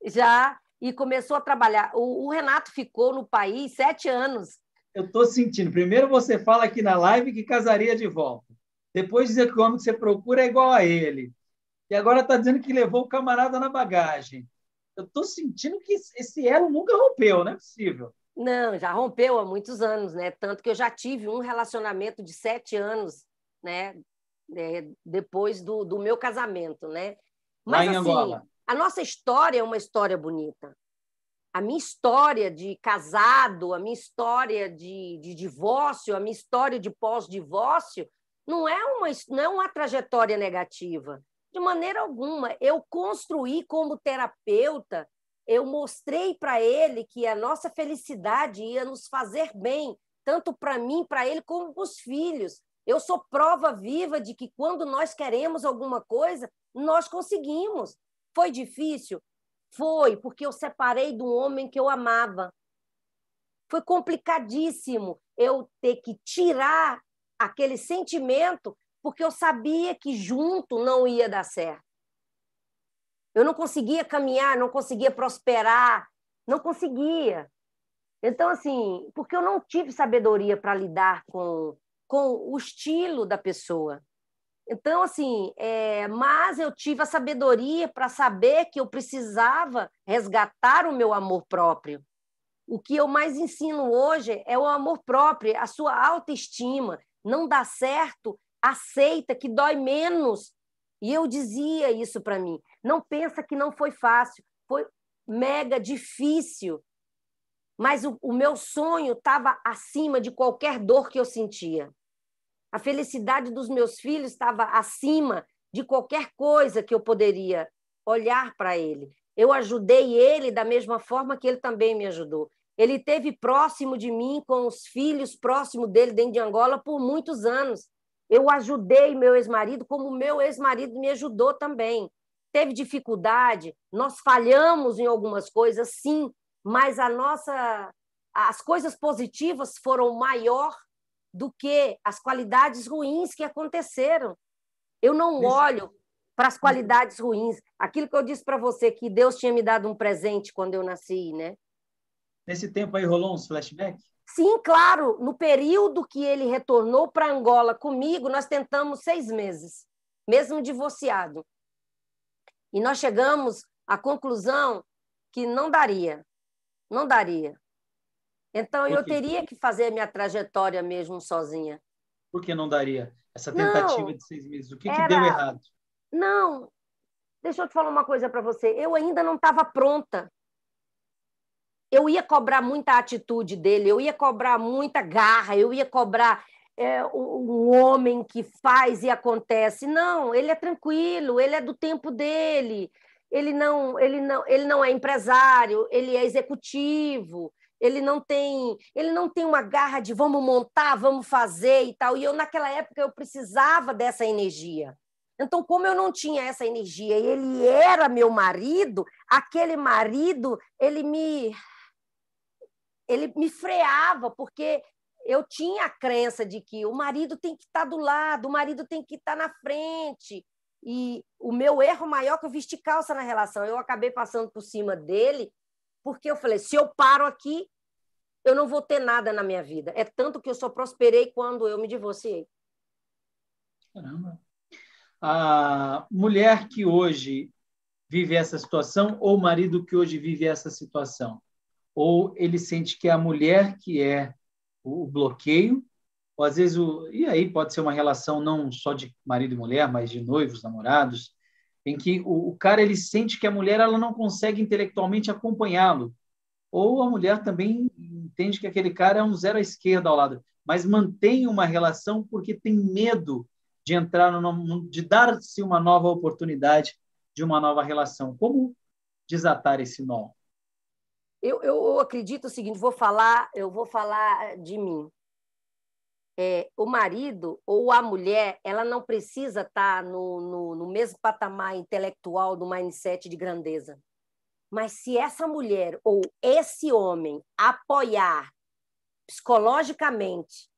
já e começou a trabalhar. O, o Renato ficou no país sete anos. Eu estou sentindo. Primeiro você fala aqui na live que casaria de volta. Depois dizer que o homem que você procura é igual a ele. E agora está dizendo que levou o camarada na bagagem. Eu estou sentindo que esse elo nunca rompeu, não é possível. Não, já rompeu há muitos anos, né? Tanto que eu já tive um relacionamento de sete anos, né? É, depois do, do meu casamento, né? Mas, Lá em assim, Angola. A nossa história é uma história bonita. A minha história de casado, a minha história de, de divórcio, a minha história de pós-divórcio, não é uma não é uma trajetória negativa de maneira alguma eu construí como terapeuta eu mostrei para ele que a nossa felicidade ia nos fazer bem tanto para mim para ele como para os filhos eu sou prova viva de que quando nós queremos alguma coisa nós conseguimos foi difícil? Foi, porque eu separei do homem que eu amava. Foi complicadíssimo eu ter que tirar aquele sentimento, porque eu sabia que junto não ia dar certo. Eu não conseguia caminhar, não conseguia prosperar, não conseguia. Então, assim, porque eu não tive sabedoria para lidar com, com o estilo da pessoa. Então, assim, é, mas eu tive a sabedoria para saber que eu precisava resgatar o meu amor próprio. O que eu mais ensino hoje é o amor próprio, a sua autoestima. Não dá certo, aceita que dói menos. E eu dizia isso para mim. Não pensa que não foi fácil, foi mega difícil. Mas o, o meu sonho estava acima de qualquer dor que eu sentia. A felicidade dos meus filhos estava acima de qualquer coisa que eu poderia olhar para ele. Eu ajudei ele da mesma forma que ele também me ajudou. Ele teve próximo de mim, com os filhos próximo dele dentro de Angola por muitos anos. Eu ajudei meu ex-marido como meu ex-marido me ajudou também. Teve dificuldade, nós falhamos em algumas coisas, sim, mas a nossa as coisas positivas foram maior do que as qualidades ruins que aconteceram. Eu não olho para as uhum. qualidades ruins. Aquilo que eu disse para você, que Deus tinha me dado um presente quando eu nasci, né? Nesse tempo aí rolou uns flashbacks? Sim, claro. No período que ele retornou para Angola comigo, nós tentamos seis meses, mesmo divorciado. E nós chegamos à conclusão que não daria. Não daria. Então eu teria que fazer a minha trajetória mesmo sozinha. Por que não daria essa tentativa não, de seis meses? O que, era... que deu errado? Não, deixa eu te falar uma coisa para você. Eu ainda não estava pronta. Eu ia cobrar muita atitude dele, eu ia cobrar muita garra, eu ia cobrar é, um homem que faz e acontece. Não, ele é tranquilo, ele é do tempo dele. Ele não, ele não, ele não é empresário, ele é executivo ele não tem, ele não tem uma garra de vamos montar, vamos fazer e tal. E eu naquela época eu precisava dessa energia. Então, como eu não tinha essa energia, e ele era meu marido, aquele marido, ele me ele me freava, porque eu tinha a crença de que o marido tem que estar tá do lado, o marido tem que estar tá na frente. E o meu erro maior é que eu vesti calça na relação. Eu acabei passando por cima dele porque eu falei: se eu paro aqui, eu não vou ter nada na minha vida. É tanto que eu só prosperei quando eu me divorciei. Caramba. A mulher que hoje vive essa situação, ou o marido que hoje vive essa situação, ou ele sente que é a mulher que é o bloqueio, ou às vezes o... e aí pode ser uma relação não só de marido e mulher, mas de noivos, namorados, em que o, o cara ele sente que a mulher ela não consegue intelectualmente acompanhá-lo, ou a mulher também entende que aquele cara é um zero à esquerda ao lado, mas mantém uma relação porque tem medo de entrar no, de dar-se uma nova oportunidade de uma nova relação. Como desatar esse nó? Eu, eu acredito o seguinte, vou falar, eu vou falar de mim é, o marido ou a mulher, ela não precisa estar tá no, no, no mesmo patamar intelectual do mindset de grandeza. Mas se essa mulher ou esse homem apoiar psicologicamente,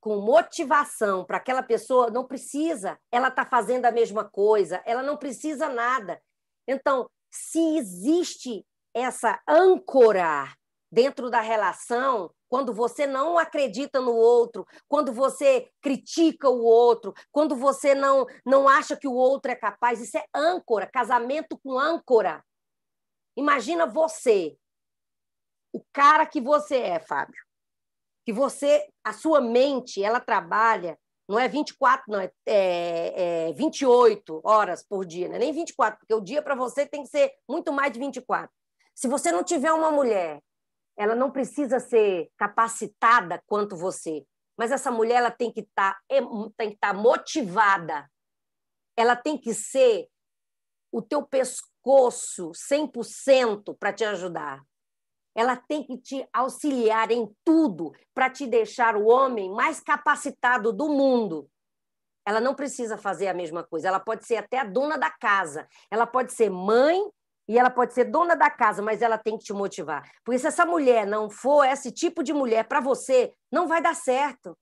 com motivação para aquela pessoa, não precisa, ela está fazendo a mesma coisa, ela não precisa nada. Então, se existe essa âncora dentro da relação, quando você não acredita no outro, quando você critica o outro, quando você não, não acha que o outro é capaz, isso é âncora, casamento com âncora. Imagina você, o cara que você é, Fábio, que você, a sua mente, ela trabalha, não é 24, não, é, é, é 28 horas por dia, não é nem 24, porque o dia para você tem que ser muito mais de 24. Se você não tiver uma mulher ela não precisa ser capacitada quanto você, mas essa mulher ela tem que estar tá, é, tem que estar tá motivada. Ela tem que ser o teu pescoço 100% para te ajudar. Ela tem que te auxiliar em tudo para te deixar o homem mais capacitado do mundo. Ela não precisa fazer a mesma coisa. Ela pode ser até a dona da casa. Ela pode ser mãe e ela pode ser dona da casa, mas ela tem que te motivar. Porque se essa mulher não for esse tipo de mulher para você, não vai dar certo.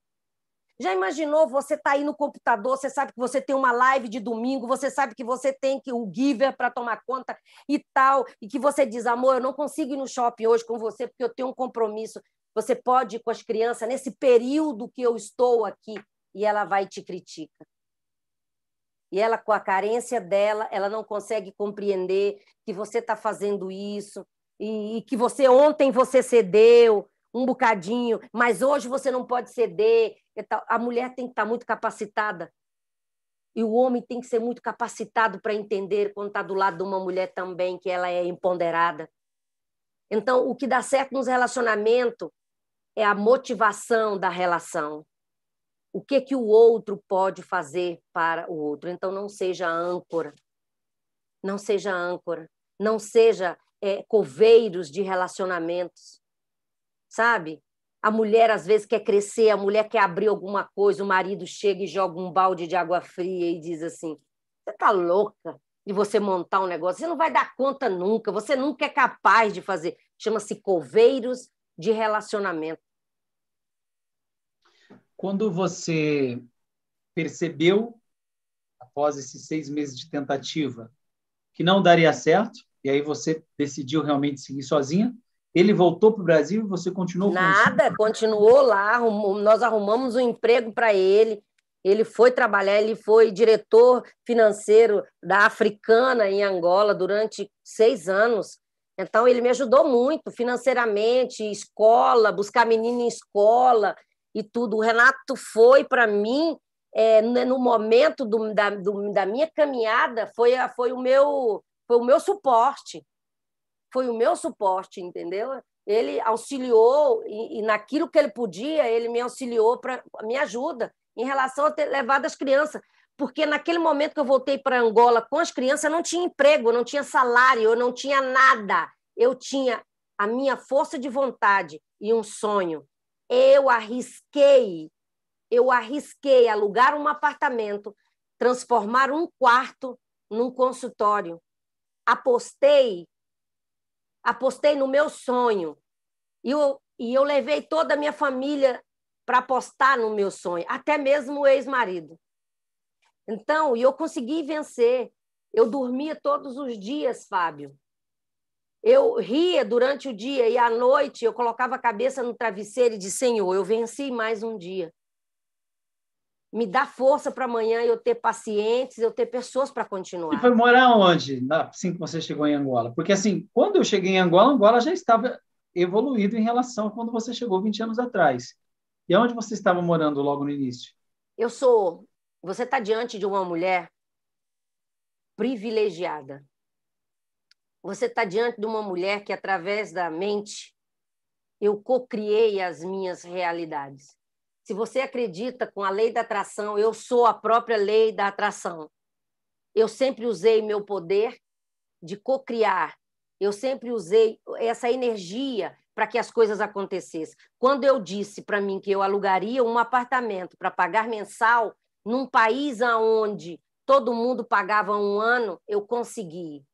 Já imaginou você tá aí no computador, você sabe que você tem uma live de domingo, você sabe que você tem que o giver para tomar conta e tal, e que você diz: "Amor, eu não consigo ir no shopping hoje com você porque eu tenho um compromisso". Você pode ir com as crianças nesse período que eu estou aqui e ela vai te critica e ela, com a carência dela, ela não consegue compreender que você está fazendo isso e, e que você ontem você cedeu um bocadinho, mas hoje você não pode ceder. A mulher tem que estar tá muito capacitada e o homem tem que ser muito capacitado para entender quando está do lado de uma mulher também, que ela é empoderada. Então, o que dá certo nos relacionamentos é a motivação da relação o que que o outro pode fazer para o outro. Então não seja âncora, não seja âncora, não seja é, coveiros de relacionamentos, sabe? A mulher às vezes quer crescer, a mulher quer abrir alguma coisa, o marido chega e joga um balde de água fria e diz assim: você tá louca de você montar um negócio, você não vai dar conta nunca, você nunca é capaz de fazer. Chama-se coveiros de relacionamento. Quando você percebeu, após esses seis meses de tentativa, que não daria certo, e aí você decidiu realmente seguir sozinha, ele voltou para o Brasil e você continuou Nada, continuou lá, nós arrumamos um emprego para ele. Ele foi trabalhar, ele foi diretor financeiro da Africana em Angola durante seis anos. Então, ele me ajudou muito financeiramente, escola, buscar menino em escola e tudo. O Renato foi para mim é, né, no momento do, da, do, da, minha caminhada foi, foi o meu foi o meu suporte foi o meu suporte entendeu ele auxiliou e, e naquilo que ele podia ele me auxiliou para me ajuda em relação a ter levado as crianças porque naquele momento que eu voltei para Angola com as crianças eu não tinha emprego eu não tinha salário eu não tinha nada eu tinha a minha força de vontade e um sonho eu arrisquei, eu arrisquei alugar um apartamento, transformar um quarto num consultório. Apostei, apostei no meu sonho. E eu, e eu levei toda a minha família para apostar no meu sonho, até mesmo o ex-marido. Então, e eu consegui vencer. Eu dormia todos os dias, Fábio. Eu ria durante o dia e à noite eu colocava a cabeça no travesseiro e dizia: Senhor, eu venci mais um dia. Me dá força para amanhã eu ter pacientes, eu ter pessoas para continuar. E foi morar onde, assim que você chegou em Angola? Porque, assim, quando eu cheguei em Angola, Angola já estava evoluído em relação a quando você chegou 20 anos atrás. E onde você estava morando logo no início? Eu sou. Você está diante de uma mulher privilegiada você está diante de uma mulher que, através da mente, eu cocriei as minhas realidades. Se você acredita com a lei da atração, eu sou a própria lei da atração. Eu sempre usei meu poder de cocriar. Eu sempre usei essa energia para que as coisas acontecessem. Quando eu disse para mim que eu alugaria um apartamento para pagar mensal num país aonde todo mundo pagava um ano, eu consegui.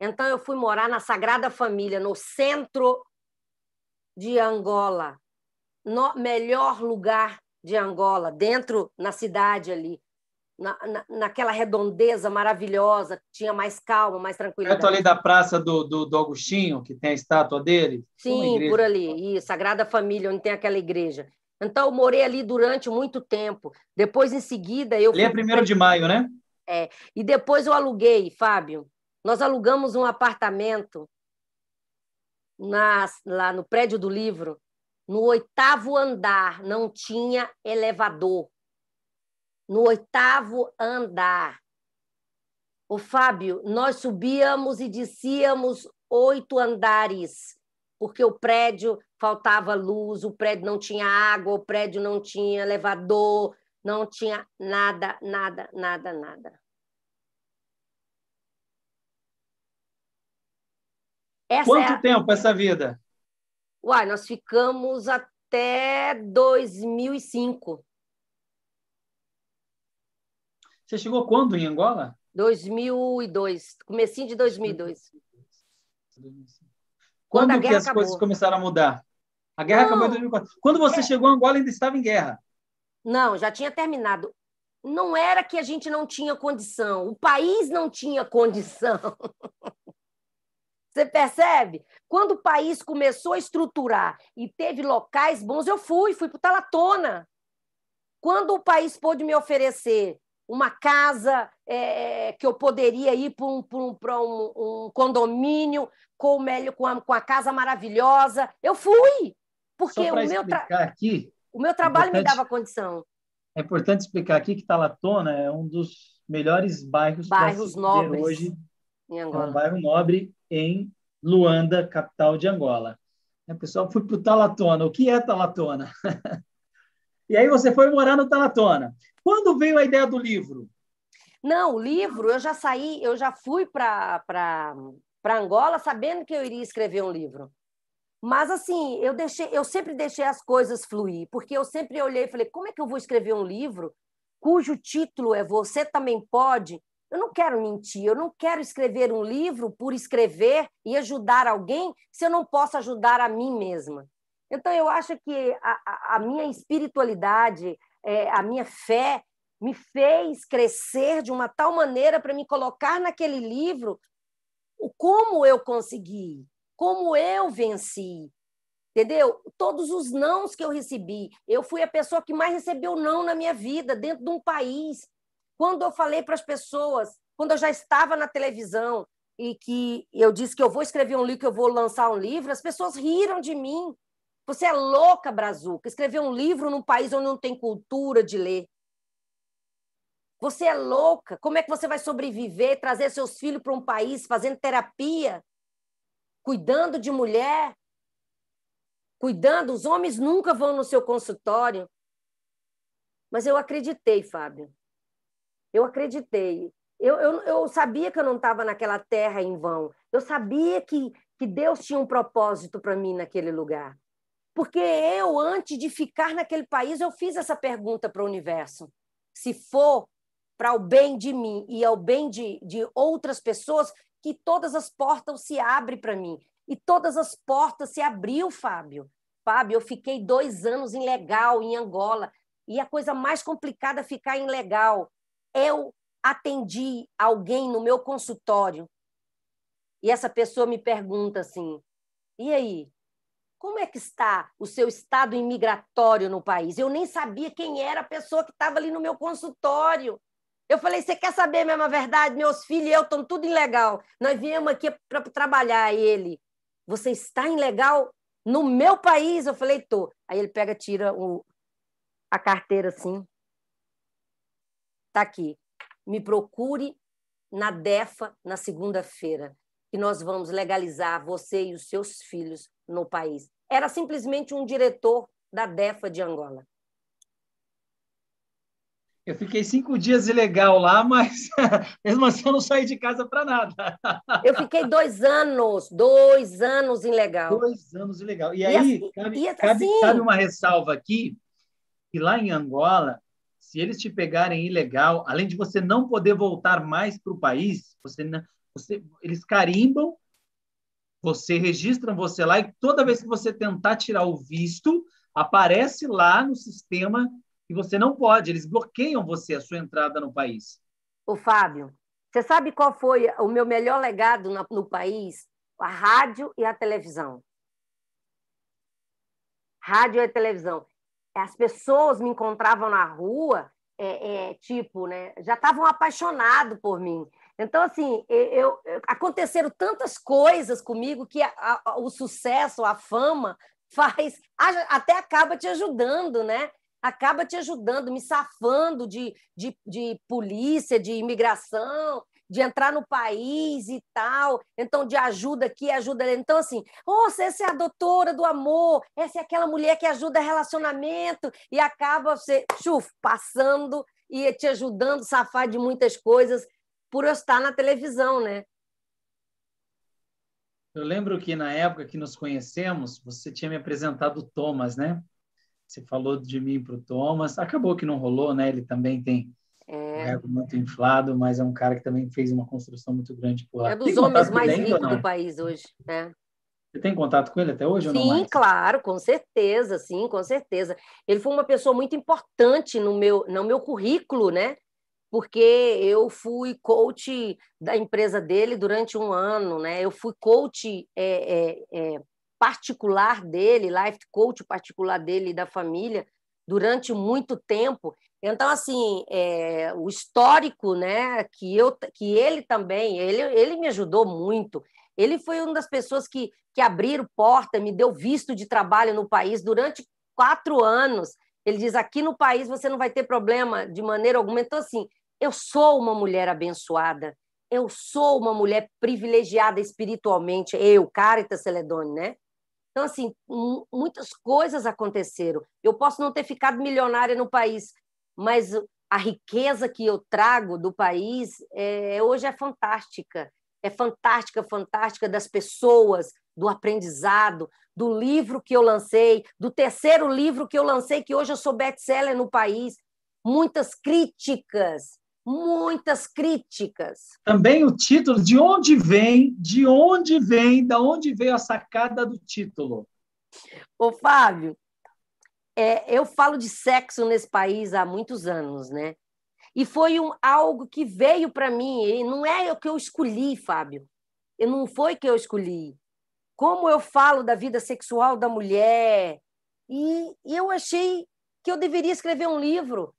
Então eu fui morar na Sagrada Família, no centro de Angola, no melhor lugar de Angola, dentro na cidade ali, na, na, naquela redondeza maravilhosa, tinha mais calma, mais tranquilidade. Perto ali da praça do, do, do Agostinho, que tem a estátua dele? Sim, por ali, isso, Sagrada Família, onde tem aquela igreja. Então, eu morei ali durante muito tempo. Depois, em seguida, eu. Ali é fui... é primeiro de maio, né? É. E depois eu aluguei, Fábio, nós alugamos um apartamento na, lá no prédio do livro, no oitavo andar, não tinha elevador. No oitavo andar. O Fábio, nós subíamos e descíamos oito andares, porque o prédio faltava luz, o prédio não tinha água, o prédio não tinha elevador, não tinha nada, nada, nada, nada. Essa Quanto é a... tempo essa vida? Uai, nós ficamos até 2005. Você chegou quando em Angola? 2002, comecinho de 2002. Quando, quando que as acabou. coisas começaram a mudar? A guerra Não. acabou em 2004. Quando você é. chegou, Angola ainda estava em guerra. Não, já tinha terminado não era que a gente não tinha condição, o país não tinha condição. Você percebe? Quando o país começou a estruturar e teve locais bons, eu fui, fui para Talatona. Quando o país pôde me oferecer uma casa é, é que eu poderia ir para um, um, um, um, condomínio com, melhor, com, a, com a casa maravilhosa, eu fui. Porque o meu, aqui, o meu trabalho me dava condição. É importante explicar aqui que Talatona é um dos melhores bairros, bairros nobres hoje. É um bairro nobre em Luanda, capital de Angola. O é, pessoal foi para o Talatona. O que é Talatona? e aí você foi morar no Talatona. Quando veio a ideia do livro? Não, o livro, eu já saí, eu já fui para Angola sabendo que eu iria escrever um livro. Mas assim, eu deixei, eu sempre deixei as coisas fluir, porque eu sempre olhei e falei, como é que eu vou escrever um livro cujo título é Você também pode, eu não quero mentir, eu não quero escrever um livro por escrever e ajudar alguém se eu não posso ajudar a mim mesma. Então, eu acho que a, a minha espiritualidade, é, a minha fé, me fez crescer de uma tal maneira para me colocar naquele livro o como eu consegui, como eu venci, entendeu? Todos os nãos que eu recebi. Eu fui a pessoa que mais recebeu não na minha vida, dentro de um país quando eu falei para as pessoas, quando eu já estava na televisão e que eu disse que eu vou escrever um livro, que eu vou lançar um livro, as pessoas riram de mim. Você é louca, Brazuca, escrever um livro num país onde não tem cultura de ler. Você é louca. Como é que você vai sobreviver, trazer seus filhos para um país fazendo terapia, cuidando de mulher, cuidando? Os homens nunca vão no seu consultório. Mas eu acreditei, Fábio. Eu acreditei. Eu, eu, eu sabia que eu não estava naquela terra em vão. Eu sabia que, que Deus tinha um propósito para mim naquele lugar. Porque eu, antes de ficar naquele país, eu fiz essa pergunta para o universo. Se for para o bem de mim e ao bem de, de outras pessoas, que todas as portas se abrem para mim. E todas as portas se abriu, Fábio. Fábio, eu fiquei dois anos ilegal em Angola. E a coisa mais complicada é ficar ilegal eu atendi alguém no meu consultório e essa pessoa me pergunta assim: e aí? Como é que está o seu estado imigratório no país? Eu nem sabia quem era a pessoa que estava ali no meu consultório. Eu falei: você quer saber mesmo a verdade? Meus filhos e eu estão tudo ilegal. Nós viemos aqui para trabalhar. E ele: você está ilegal no meu país? Eu falei: tô. Aí ele pega, tira o, a carteira assim, Está aqui. Me procure na DEFA na segunda-feira, que nós vamos legalizar você e os seus filhos no país. Era simplesmente um diretor da DEFA de Angola. Eu fiquei cinco dias ilegal lá, mas mesmo assim eu não saí de casa para nada. Eu fiquei dois anos, dois anos ilegal. Dois anos ilegal. E, e aí, assim, cabe, e assim... cabe, cabe uma ressalva aqui, que lá em Angola, se eles te pegarem ilegal, além de você não poder voltar mais para o país, você, você, eles carimbam, você registram você lá e toda vez que você tentar tirar o visto, aparece lá no sistema que você não pode, eles bloqueiam você, a sua entrada no país. O Fábio, você sabe qual foi o meu melhor legado no, país? A rádio e a televisão. Rádio e televisão as pessoas me encontravam na rua, é, é, tipo, né, já estavam apaixonados por mim. Então, assim, eu, eu, aconteceram tantas coisas comigo que a, a, o sucesso, a fama, faz. até acaba te ajudando, né? Acaba te ajudando, me safando de, de, de polícia, de imigração, de entrar no país e tal, então de ajuda aqui, ajuda ali. Então, assim, nossa, essa é a doutora do amor, essa é aquela mulher que ajuda relacionamento, e acaba você, chuf, passando e te ajudando a safar de muitas coisas por eu estar na televisão, né? Eu lembro que na época que nos conhecemos, você tinha me apresentado o Thomas, né? Você falou de mim para o Thomas. Acabou que não rolou, né? Ele também tem é. Ego muito inflado, mas é um cara que também fez uma construção muito grande por lá. É dos homens mais ricos do país hoje, né? Você tem contato com ele até hoje sim, ou não? Sim, claro, com certeza, sim, com certeza. Ele foi uma pessoa muito importante no meu, no meu currículo, né? Porque eu fui coach da empresa dele durante um ano, né? Eu fui coach é, é, é, particular dele, life coach particular dele e da família durante muito tempo. Então, assim, é, o histórico, né, que, eu, que ele também, ele, ele me ajudou muito. Ele foi uma das pessoas que, que abriram porta, me deu visto de trabalho no país durante quatro anos. Ele diz: aqui no país você não vai ter problema de maneira alguma. Então, assim, eu sou uma mulher abençoada, eu sou uma mulher privilegiada espiritualmente, eu, Carita Celedone, né? Então, assim, muitas coisas aconteceram. Eu posso não ter ficado milionária no país, mas a riqueza que eu trago do país é, hoje é fantástica. É fantástica, fantástica das pessoas, do aprendizado, do livro que eu lancei, do terceiro livro que eu lancei, que hoje eu sou best-seller no país. Muitas críticas, muitas críticas. Também o título, de onde vem, de onde vem, da onde veio a sacada do título? Ô, Fábio, é, eu falo de sexo nesse país há muitos anos, né? E foi um, algo que veio para mim, e não é o que eu escolhi, Fábio. E não foi que eu escolhi. Como eu falo da vida sexual da mulher, e, e eu achei que eu deveria escrever um livro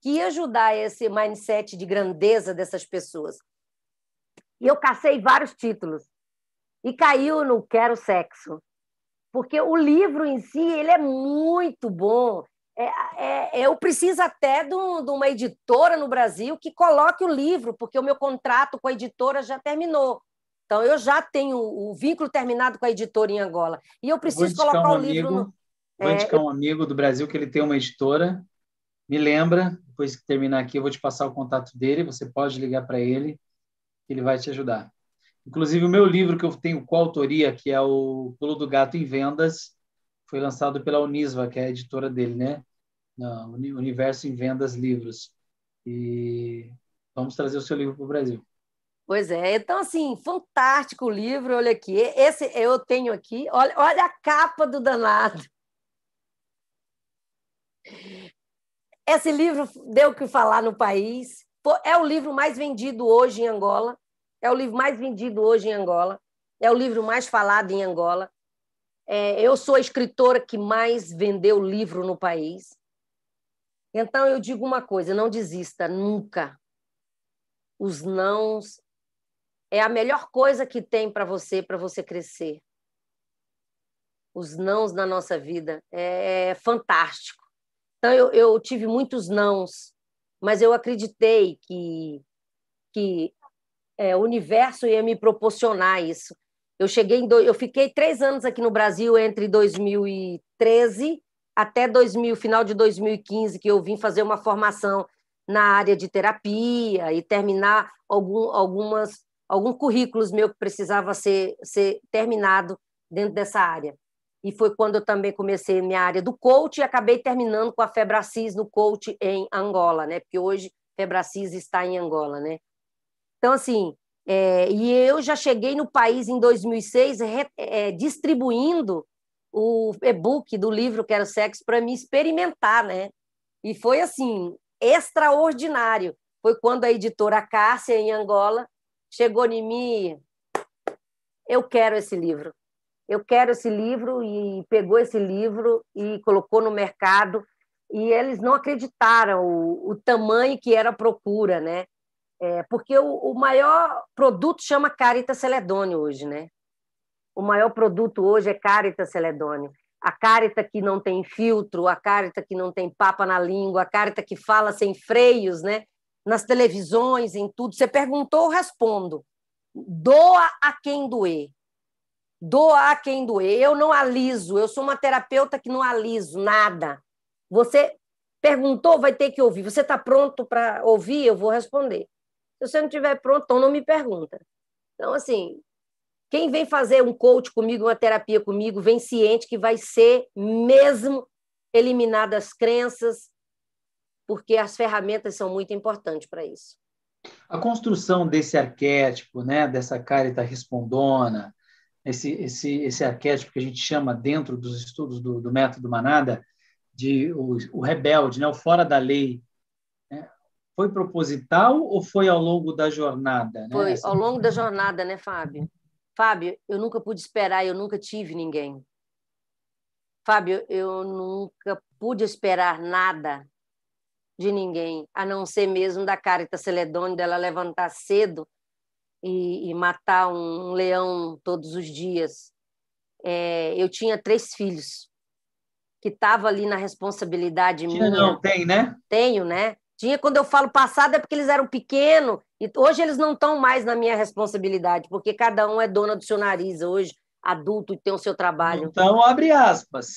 que ia ajudar esse mindset de grandeza dessas pessoas. E eu cacei vários títulos. E caiu no Quero Sexo porque o livro em si ele é muito bom. É, é, é, eu preciso até de, um, de, uma editora no Brasil que coloque o livro, porque o meu contrato com a editora já terminou. Então, eu já tenho o vínculo terminado com a editora em Angola. E eu preciso colocar um o livro. no... Vou é, indicar um amigo do Brasil que ele tem uma editora. Me lembra, depois que terminar aqui, eu vou te passar o contato dele. Você pode ligar para ele, ele vai te ajudar. Inclusive, o meu livro que eu tenho coautoria, que é o Pulo do Gato em Vendas, foi lançado pela Unisva, que é a editora dele, né? Na Universo em Vendas Livros. E vamos trazer o seu livro para o Brasil. Pois é, então assim, fantástico o livro, olha aqui. Esse eu tenho aqui, olha, olha a capa do danado. Esse livro deu o que falar no país. É o livro mais vendido hoje em Angola. É o livro mais vendido hoje em Angola. É o livro mais falado em Angola. É, eu sou a escritora que mais vendeu livro no país. Então, eu digo uma coisa: não desista nunca. Os nãos é a melhor coisa que tem para você, para você crescer. Os nãos na nossa vida é, é fantástico. Então, eu, eu tive muitos nãos, mas eu acreditei que, que é, universo ia me proporcionar isso. Eu cheguei em do... eu fiquei três anos aqui no Brasil entre 2013 até 2000, final de 2015, que eu vim fazer uma formação na área de terapia e terminar algum, algumas alguns currículos meu que precisava ser, ser terminado dentro dessa área. E foi quando eu também comecei minha área do coach e acabei terminando com a Febracis no coach em Angola, né? Porque hoje Febracis está em Angola, né? Então, assim, é, e eu já cheguei no país em 2006 re, é, distribuindo o e-book do livro Quero Sexo para me experimentar, né? E foi assim, extraordinário. Foi quando a editora Cássia, em Angola, chegou em mim. Eu quero esse livro. Eu quero esse livro e pegou esse livro e colocou no mercado. E eles não acreditaram o, o tamanho que era a procura, né? É, porque o, o, maior produto chama Caritas Celedônio hoje, né? O maior produto hoje é Caritas Celedônio. A Carita que não tem filtro, a Carita que não tem papa na língua, a Carita que fala sem freios, né? Nas televisões, em tudo. Você perguntou, eu respondo. Doa a quem doer. Doa a quem doer. Eu não aliso, eu sou uma terapeuta que não aliso nada. Você perguntou, vai ter que ouvir. Você está pronto para ouvir? Eu vou responder. Se você não estiver pronto, então não me pergunta. Então, assim, quem vem fazer um coach comigo, uma terapia comigo, vem ciente que vai ser mesmo eliminadas as crenças, porque as ferramentas são muito importantes para isso. A construção desse arquétipo, né, dessa carita respondona, esse, esse, esse arquétipo que a gente chama dentro dos estudos do, do método Manada de o, o rebelde, né, o fora da lei, foi proposital ou foi ao longo da jornada? Né? Foi ao longo da jornada, né, Fábio? Fábio, eu nunca pude esperar, eu nunca tive ninguém. Fábio, eu nunca pude esperar nada de ninguém, a não ser mesmo da Carita Celedônio, dela levantar cedo e, e matar um, um, leão todos os dias. É, eu tinha três filhos, que estava ali na responsabilidade Tinha, minha. Não, tem, né? Tenho, né? Tinha, quando eu falo passado, é porque eles eram pequenos, e hoje eles não estão mais na minha responsabilidade, porque cada um é dona do seu nariz hoje, adulto, e tem o seu trabalho. Então, abre aspas.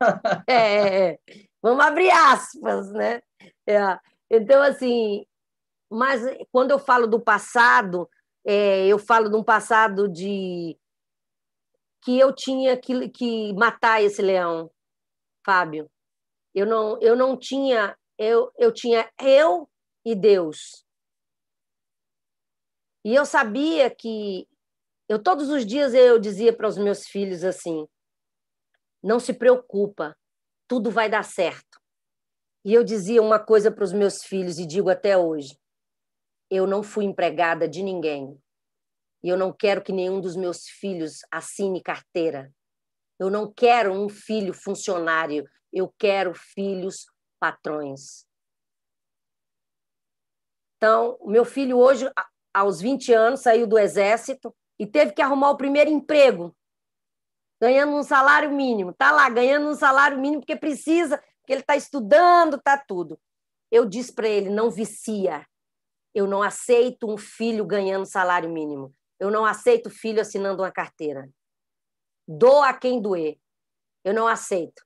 É, é, é, vamos abrir aspas, né? É. Então, assim, mas quando eu falo do passado, é, eu falo de um passado de que eu tinha que, que matar esse leão, Fábio. Eu não, eu não tinha eu, eu tinha eu e Deus. E eu sabia que eu todos os dias eu dizia para os meus filhos assim: não se preocupa, tudo vai dar certo. E eu dizia uma coisa para os meus filhos e digo até hoje: eu não fui empregada de ninguém. E eu não quero que nenhum dos meus filhos assine carteira. Eu não quero um filho funcionário, eu quero filhos patrões. Então, o meu filho hoje, aos 20 anos, saiu do exército e teve que arrumar o primeiro emprego, ganhando um salário mínimo. Está lá, ganhando um salário mínimo porque precisa, porque ele está estudando, está tudo. Eu disse para ele, não vicia. Eu não aceito um filho ganhando salário mínimo. Eu não aceito filho assinando uma carteira. Doa quem doer. Eu não aceito.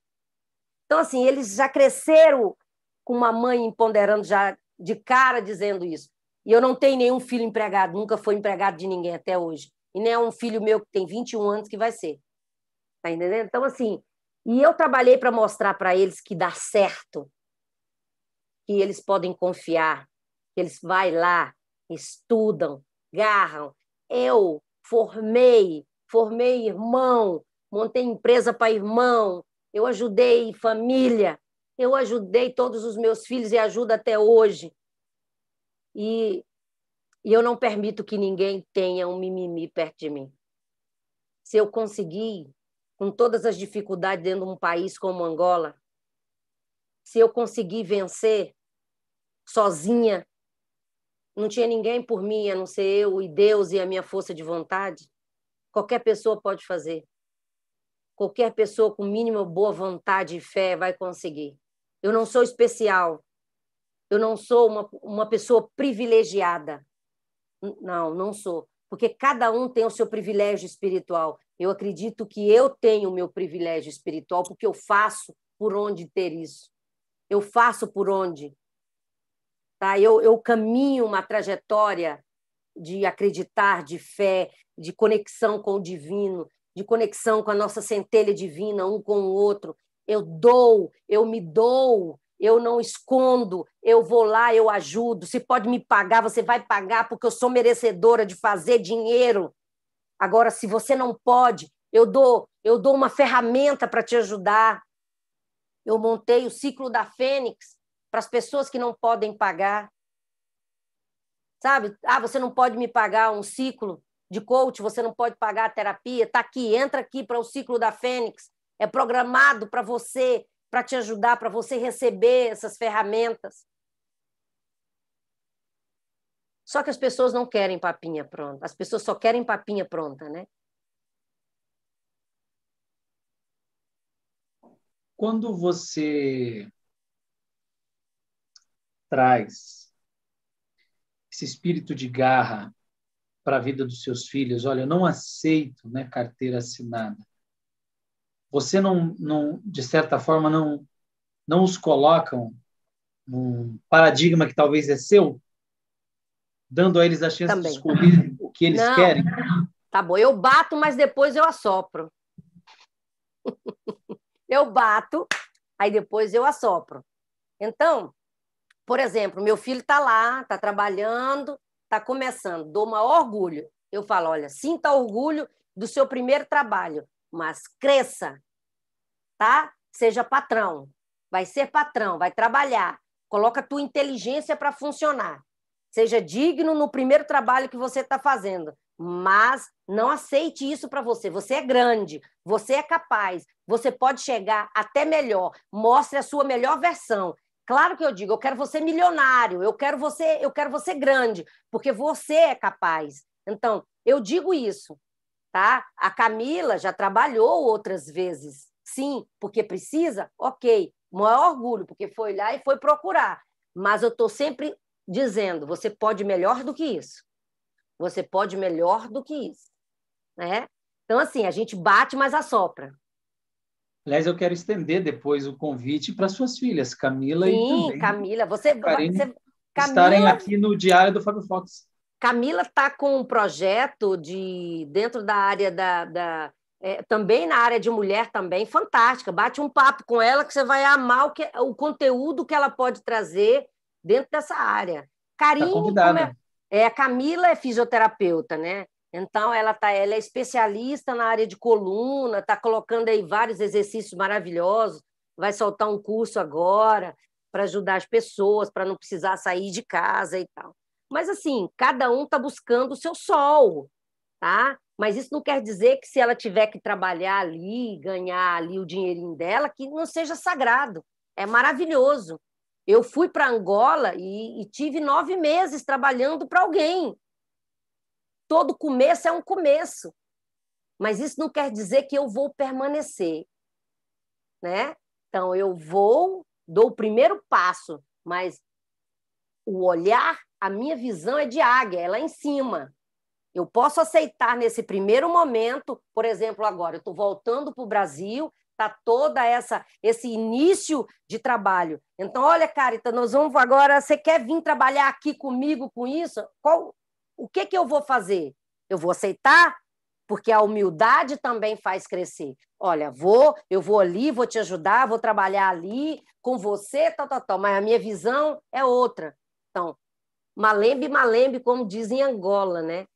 Então, assim, eles já cresceram com uma mãe empoderando já de cara dizendo isso. E eu não tenho nenhum filho empregado, nunca foi empregado de ninguém até hoje. E nem é um filho meu que tem 21 anos que vai ser. Tá entendendo? Então, assim, e eu trabalhei para mostrar para eles que dá certo, que eles podem confiar, que eles vai lá, estudam, garram. Eu formei, formei irmão, montei empresa para irmão, eu ajudei família, eu ajudei todos os meus filhos e ajudo até hoje. E, e eu não permito que ninguém tenha um mimimi perto de mim. Se eu conseguir, com todas as dificuldades dentro de um país como Angola, se eu conseguir vencer sozinha, não tinha ninguém por mim, a não ser eu e Deus e a minha força de vontade, qualquer pessoa pode fazer. Qualquer pessoa com mínima boa vontade e fé vai conseguir. Eu não sou especial. Eu não sou uma, uma pessoa privilegiada. Não, não sou. Porque cada um tem o seu privilégio espiritual. Eu acredito que eu tenho o meu privilégio espiritual, porque eu faço por onde ter isso. Eu faço por onde. Tá? Eu, eu caminho uma trajetória de acreditar, de fé, de conexão com o divino, de conexão com a nossa centelha divina, um com o outro. Eu dou, eu me dou, eu não escondo, eu vou lá, eu ajudo. Se pode me pagar, você vai pagar, porque eu sou merecedora de fazer dinheiro. Agora, se você não pode, eu dou, eu dou uma ferramenta para te ajudar. Eu montei o ciclo da Fênix para as pessoas que não podem pagar. Sabe? Ah, você não pode me pagar um ciclo de coach, você não pode pagar a terapia, está aqui, entra aqui para o ciclo da Fênix, é programado para você, para te ajudar, para você receber essas ferramentas. Só que as pessoas não querem papinha pronta, as pessoas só querem papinha pronta, né? Quando você traz esse espírito de garra para a vida dos seus filhos: olha, eu não aceito né, carteira assinada. Você não, não, de certa forma, não, não os colocam num paradigma que talvez é seu, dando a eles a chance Também. de descobrir o que eles não, querem? Tá bom, eu bato, mas depois eu assopro. eu bato, aí depois eu assopro. Então, por exemplo, meu filho está lá, está trabalhando, está começando, dou maior orgulho. Eu falo, olha, sinta orgulho do seu primeiro trabalho, mas cresça, tá? Seja patrão, vai ser patrão, vai trabalhar, coloca a tua inteligência para funcionar. Seja digno no primeiro trabalho que você está fazendo, mas não aceite isso para você. Você é grande, você é capaz, você pode chegar até melhor. Mostre a sua melhor versão. Claro que eu digo, eu quero você milionário, eu quero você, eu quero você grande, porque você é capaz. Então, eu digo isso, tá? A Camila já trabalhou outras vezes. Sim, porque precisa? OK. Maior orgulho, porque foi lá e foi procurar. Mas eu estou sempre dizendo, você pode melhor do que isso. Você pode melhor do que isso, né? Então assim, a gente bate, mas assopra. Aliás, eu quero estender depois o convite para suas filhas, Camila Sim, e também. Camila, você, Karine, você Camila, estarem aqui no Diário do Fábio Fox. Camila está com um projeto de dentro da área da, da é, também na área de mulher também fantástica. Bate um papo com ela que você vai amar o, que, o conteúdo que ela pode trazer dentro dessa área. Carinho. tá convidada. É, é, a Camila é fisioterapeuta, né? Então, ela, tá, ela é especialista na área de coluna, está colocando aí vários exercícios maravilhosos, vai soltar um curso agora para ajudar as pessoas, para não precisar sair de casa e tal. Mas, assim, cada um está buscando o seu sol, tá? Mas isso não quer dizer que se ela tiver que trabalhar ali, ganhar ali o dinheirinho dela, que não seja sagrado. É maravilhoso. Eu fui para Angola e, e tive nove meses trabalhando para alguém todo começo é um começo. Mas isso não quer dizer que eu vou permanecer, né? Então eu vou, dou o primeiro passo, mas o olhar, a minha visão é de águia, é lá em cima. Eu posso aceitar nesse primeiro momento, por exemplo, agora eu estou voltando para o Brasil, tá toda essa esse início de trabalho. Então, olha, Carita, nós vamos agora. Você quer vir trabalhar aqui comigo com isso? Qual o que, que eu vou fazer? Eu vou aceitar? Porque a humildade também faz crescer. Olha, vou, eu vou ali, vou te ajudar, vou trabalhar ali com você, tal, tal, tal. Mas a minha visão é outra. Então, malembe, malembe, como dizem em Angola, né?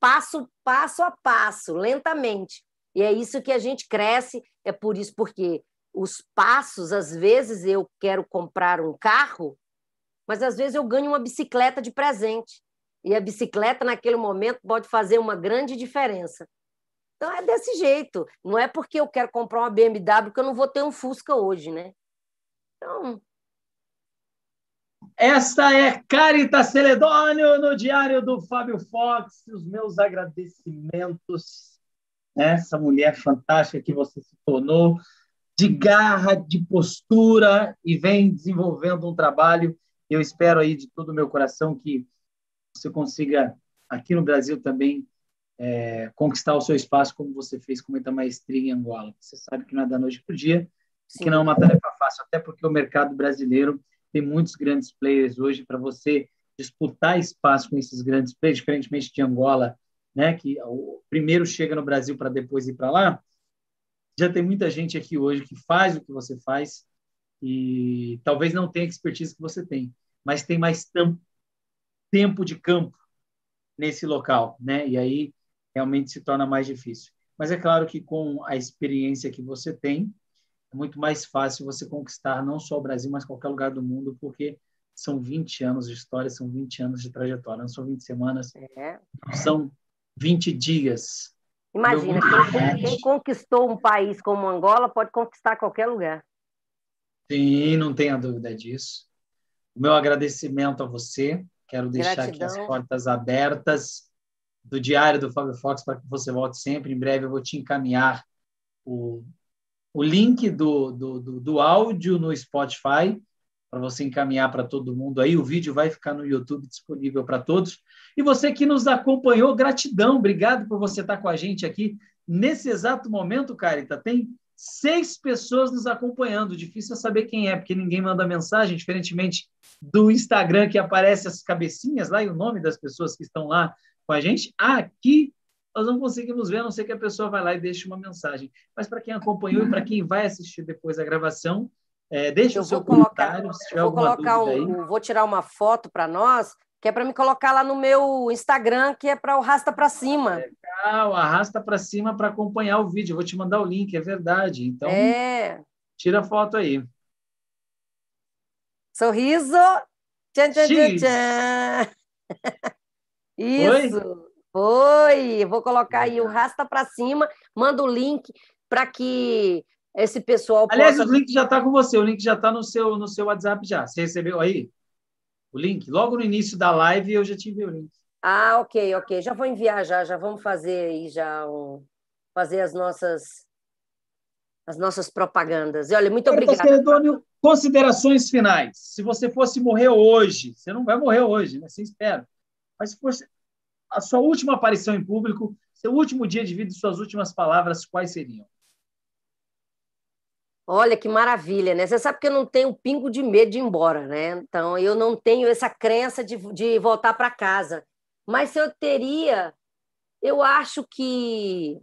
Passo, passo a passo, lentamente. E é isso que a gente cresce, é por isso, porque os passos, às vezes eu quero comprar um carro, mas às vezes eu ganho uma bicicleta de presente. E a bicicleta, naquele momento, pode fazer uma grande diferença. Então, é desse jeito. Não é porque eu quero comprar uma BMW que eu não vou ter um Fusca hoje, né? Então, esta é Carita Celedônio no Diário do Fábio Fox. Os meus agradecimentos essa mulher fantástica que você se tornou, de garra, de postura, e vem desenvolvendo um trabalho. Eu espero aí de todo o meu coração que você consiga, aqui no Brasil também, é, conquistar o seu espaço como você fez com muita maestria em Angola. Você sabe que não é da noite para o dia, Sim. que não é uma tarefa fácil, até porque o mercado brasileiro tem muitos grandes players hoje para você disputar espaço com esses grandes players, diferentemente de Angola, né, que o primeiro chega no Brasil para depois ir para lá. Já tem muita gente aqui hoje que faz o que você faz e talvez não tenha a expertise que você tem, mas tem mais tam, tempo de campo nesse local, né? E aí realmente se torna mais difícil. Mas é claro que com a experiência que você tem, é muito mais fácil você conquistar não só o Brasil, mas qualquer lugar do mundo, porque são 20 anos de história, são 20 anos de trajetória, não são 20 semanas, é. são 20 dias. Imagina, quem, é. quem conquistou um país como Angola pode conquistar qualquer lugar. Sim, não tenha dúvida disso. O meu agradecimento a você, Quero deixar Gratidão. aqui as portas abertas do diário do Fábio Fox para que você volte sempre. Em breve eu vou te encaminhar o, o link do, do, do, do áudio no Spotify para você encaminhar para todo mundo aí. O vídeo vai ficar no YouTube disponível para todos. E você que nos acompanhou, gratidão, obrigado por você estar com a gente aqui. Nesse exato momento, Carita, tem seis pessoas nos acompanhando. Difícil é saber quem é, porque ninguém manda mensagem, diferentemente do Instagram que aparece as cabecinhas lá e o nome das pessoas que estão lá com a gente. Aqui nós não conseguimos ver, a não ser que a pessoa vai lá e deixe uma mensagem. Mas para quem acompanhou e para quem vai assistir depois a gravação, é, deixa eu o seu vou comentário. se tiver vou colocar um, aí. vou tirar uma foto para nós que é para me colocar lá no meu Instagram, que é para o Rasta para Cima. Legal, arrasta para cima para acompanhar o vídeo. Eu vou te mandar o link, é verdade. Então, é. tira a foto aí. Sorriso. Tchan, tchan, tchan, tchan. Isso. Foi. Vou colocar aí o Rasta para cima, manda o link para que esse pessoal Aliás, o link já está com você, o link já está no seu, no seu WhatsApp já. Você recebeu aí? o link. Logo no início da live eu já te enviei o link. Ah, ok, ok. Já vou enviar já, já vamos fazer aí já um, fazer as nossas as nossas propagandas. E olha, muito tá obrigada. Queridônio, tá? considerações finais. Se você fosse morrer hoje, você não vai morrer hoje, né? Você espera. Mas se fosse a sua última aparição em público, seu último dia de vida suas últimas palavras, quais seriam? Olha que maravilha, né? Você sabe que eu não tenho um pingo de medo de ir embora, né? Então eu não tenho essa crença de, de voltar para casa. Mas se eu teria, eu acho que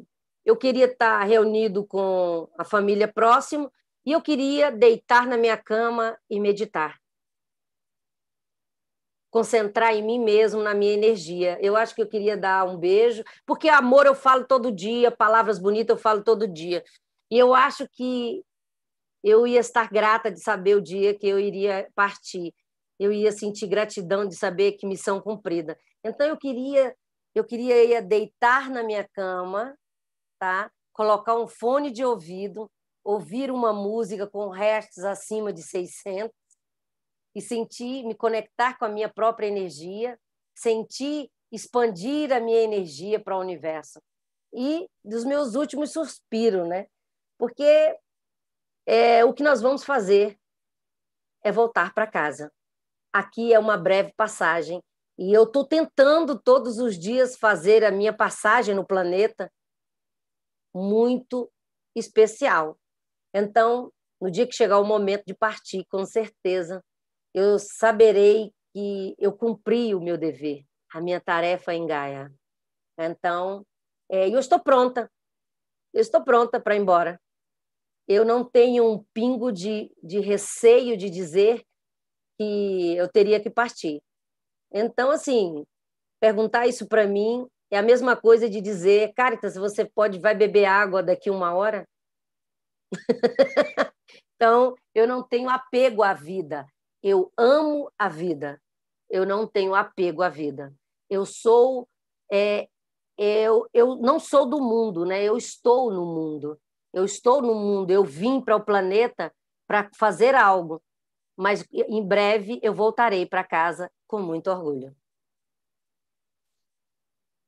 eu queria estar tá reunido com a família próximo e eu queria deitar na minha cama e meditar. Concentrar em mim mesmo, na minha energia. Eu acho que eu queria dar um beijo, porque amor eu falo todo dia, palavras bonitas eu falo todo dia. E eu acho que eu ia estar grata de saber o dia que eu iria partir. Eu ia sentir gratidão de saber que missão cumprida. Então eu queria, eu queria ia deitar na minha cama, tá? Colocar um fone de ouvido, ouvir uma música com restos acima de 600 e sentir, me conectar com a minha própria energia, sentir expandir a minha energia para o universo. E dos meus últimos suspiros, né? Porque é, o que nós vamos fazer é voltar para casa. Aqui é uma breve passagem e eu estou tentando todos os dias fazer a minha passagem no planeta muito especial. Então, no dia que chegar o momento de partir, com certeza, eu saberei que eu cumpri o meu dever, a minha tarefa em Gaia. Então, é, eu estou pronta. Eu estou pronta para ir embora eu não tenho um pingo de, de receio de dizer que eu teria que partir. Então, assim, perguntar isso para mim é a mesma coisa de dizer, Caritas, você pode, vai beber água daqui uma hora? então, eu não tenho apego à vida. Eu amo a vida. Eu não tenho apego à vida. Eu sou, é, eu, eu não sou do mundo, né? Eu estou no mundo. Eu estou no mundo, eu vim para o planeta para fazer algo, mas em breve eu voltarei para casa com muito orgulho.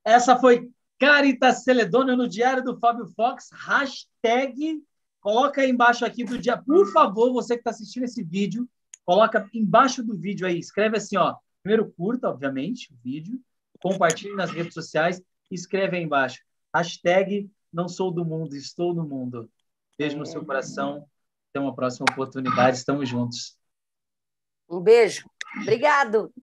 Essa foi Carita Celedônio no Diário do Fábio Fox. Hashtag, coloca aí embaixo aqui do dia. Por favor, você que está assistindo esse vídeo, coloca embaixo do vídeo aí. Escreve assim, ó. Primeiro curta, obviamente, o vídeo. Compartilhe nas redes sociais. Escreve aí embaixo. Hashtag não sou do mundo, estou no mundo. Beijo no seu é. coração. Até uma próxima oportunidade. Estamos juntos. Um beijo. Obrigado.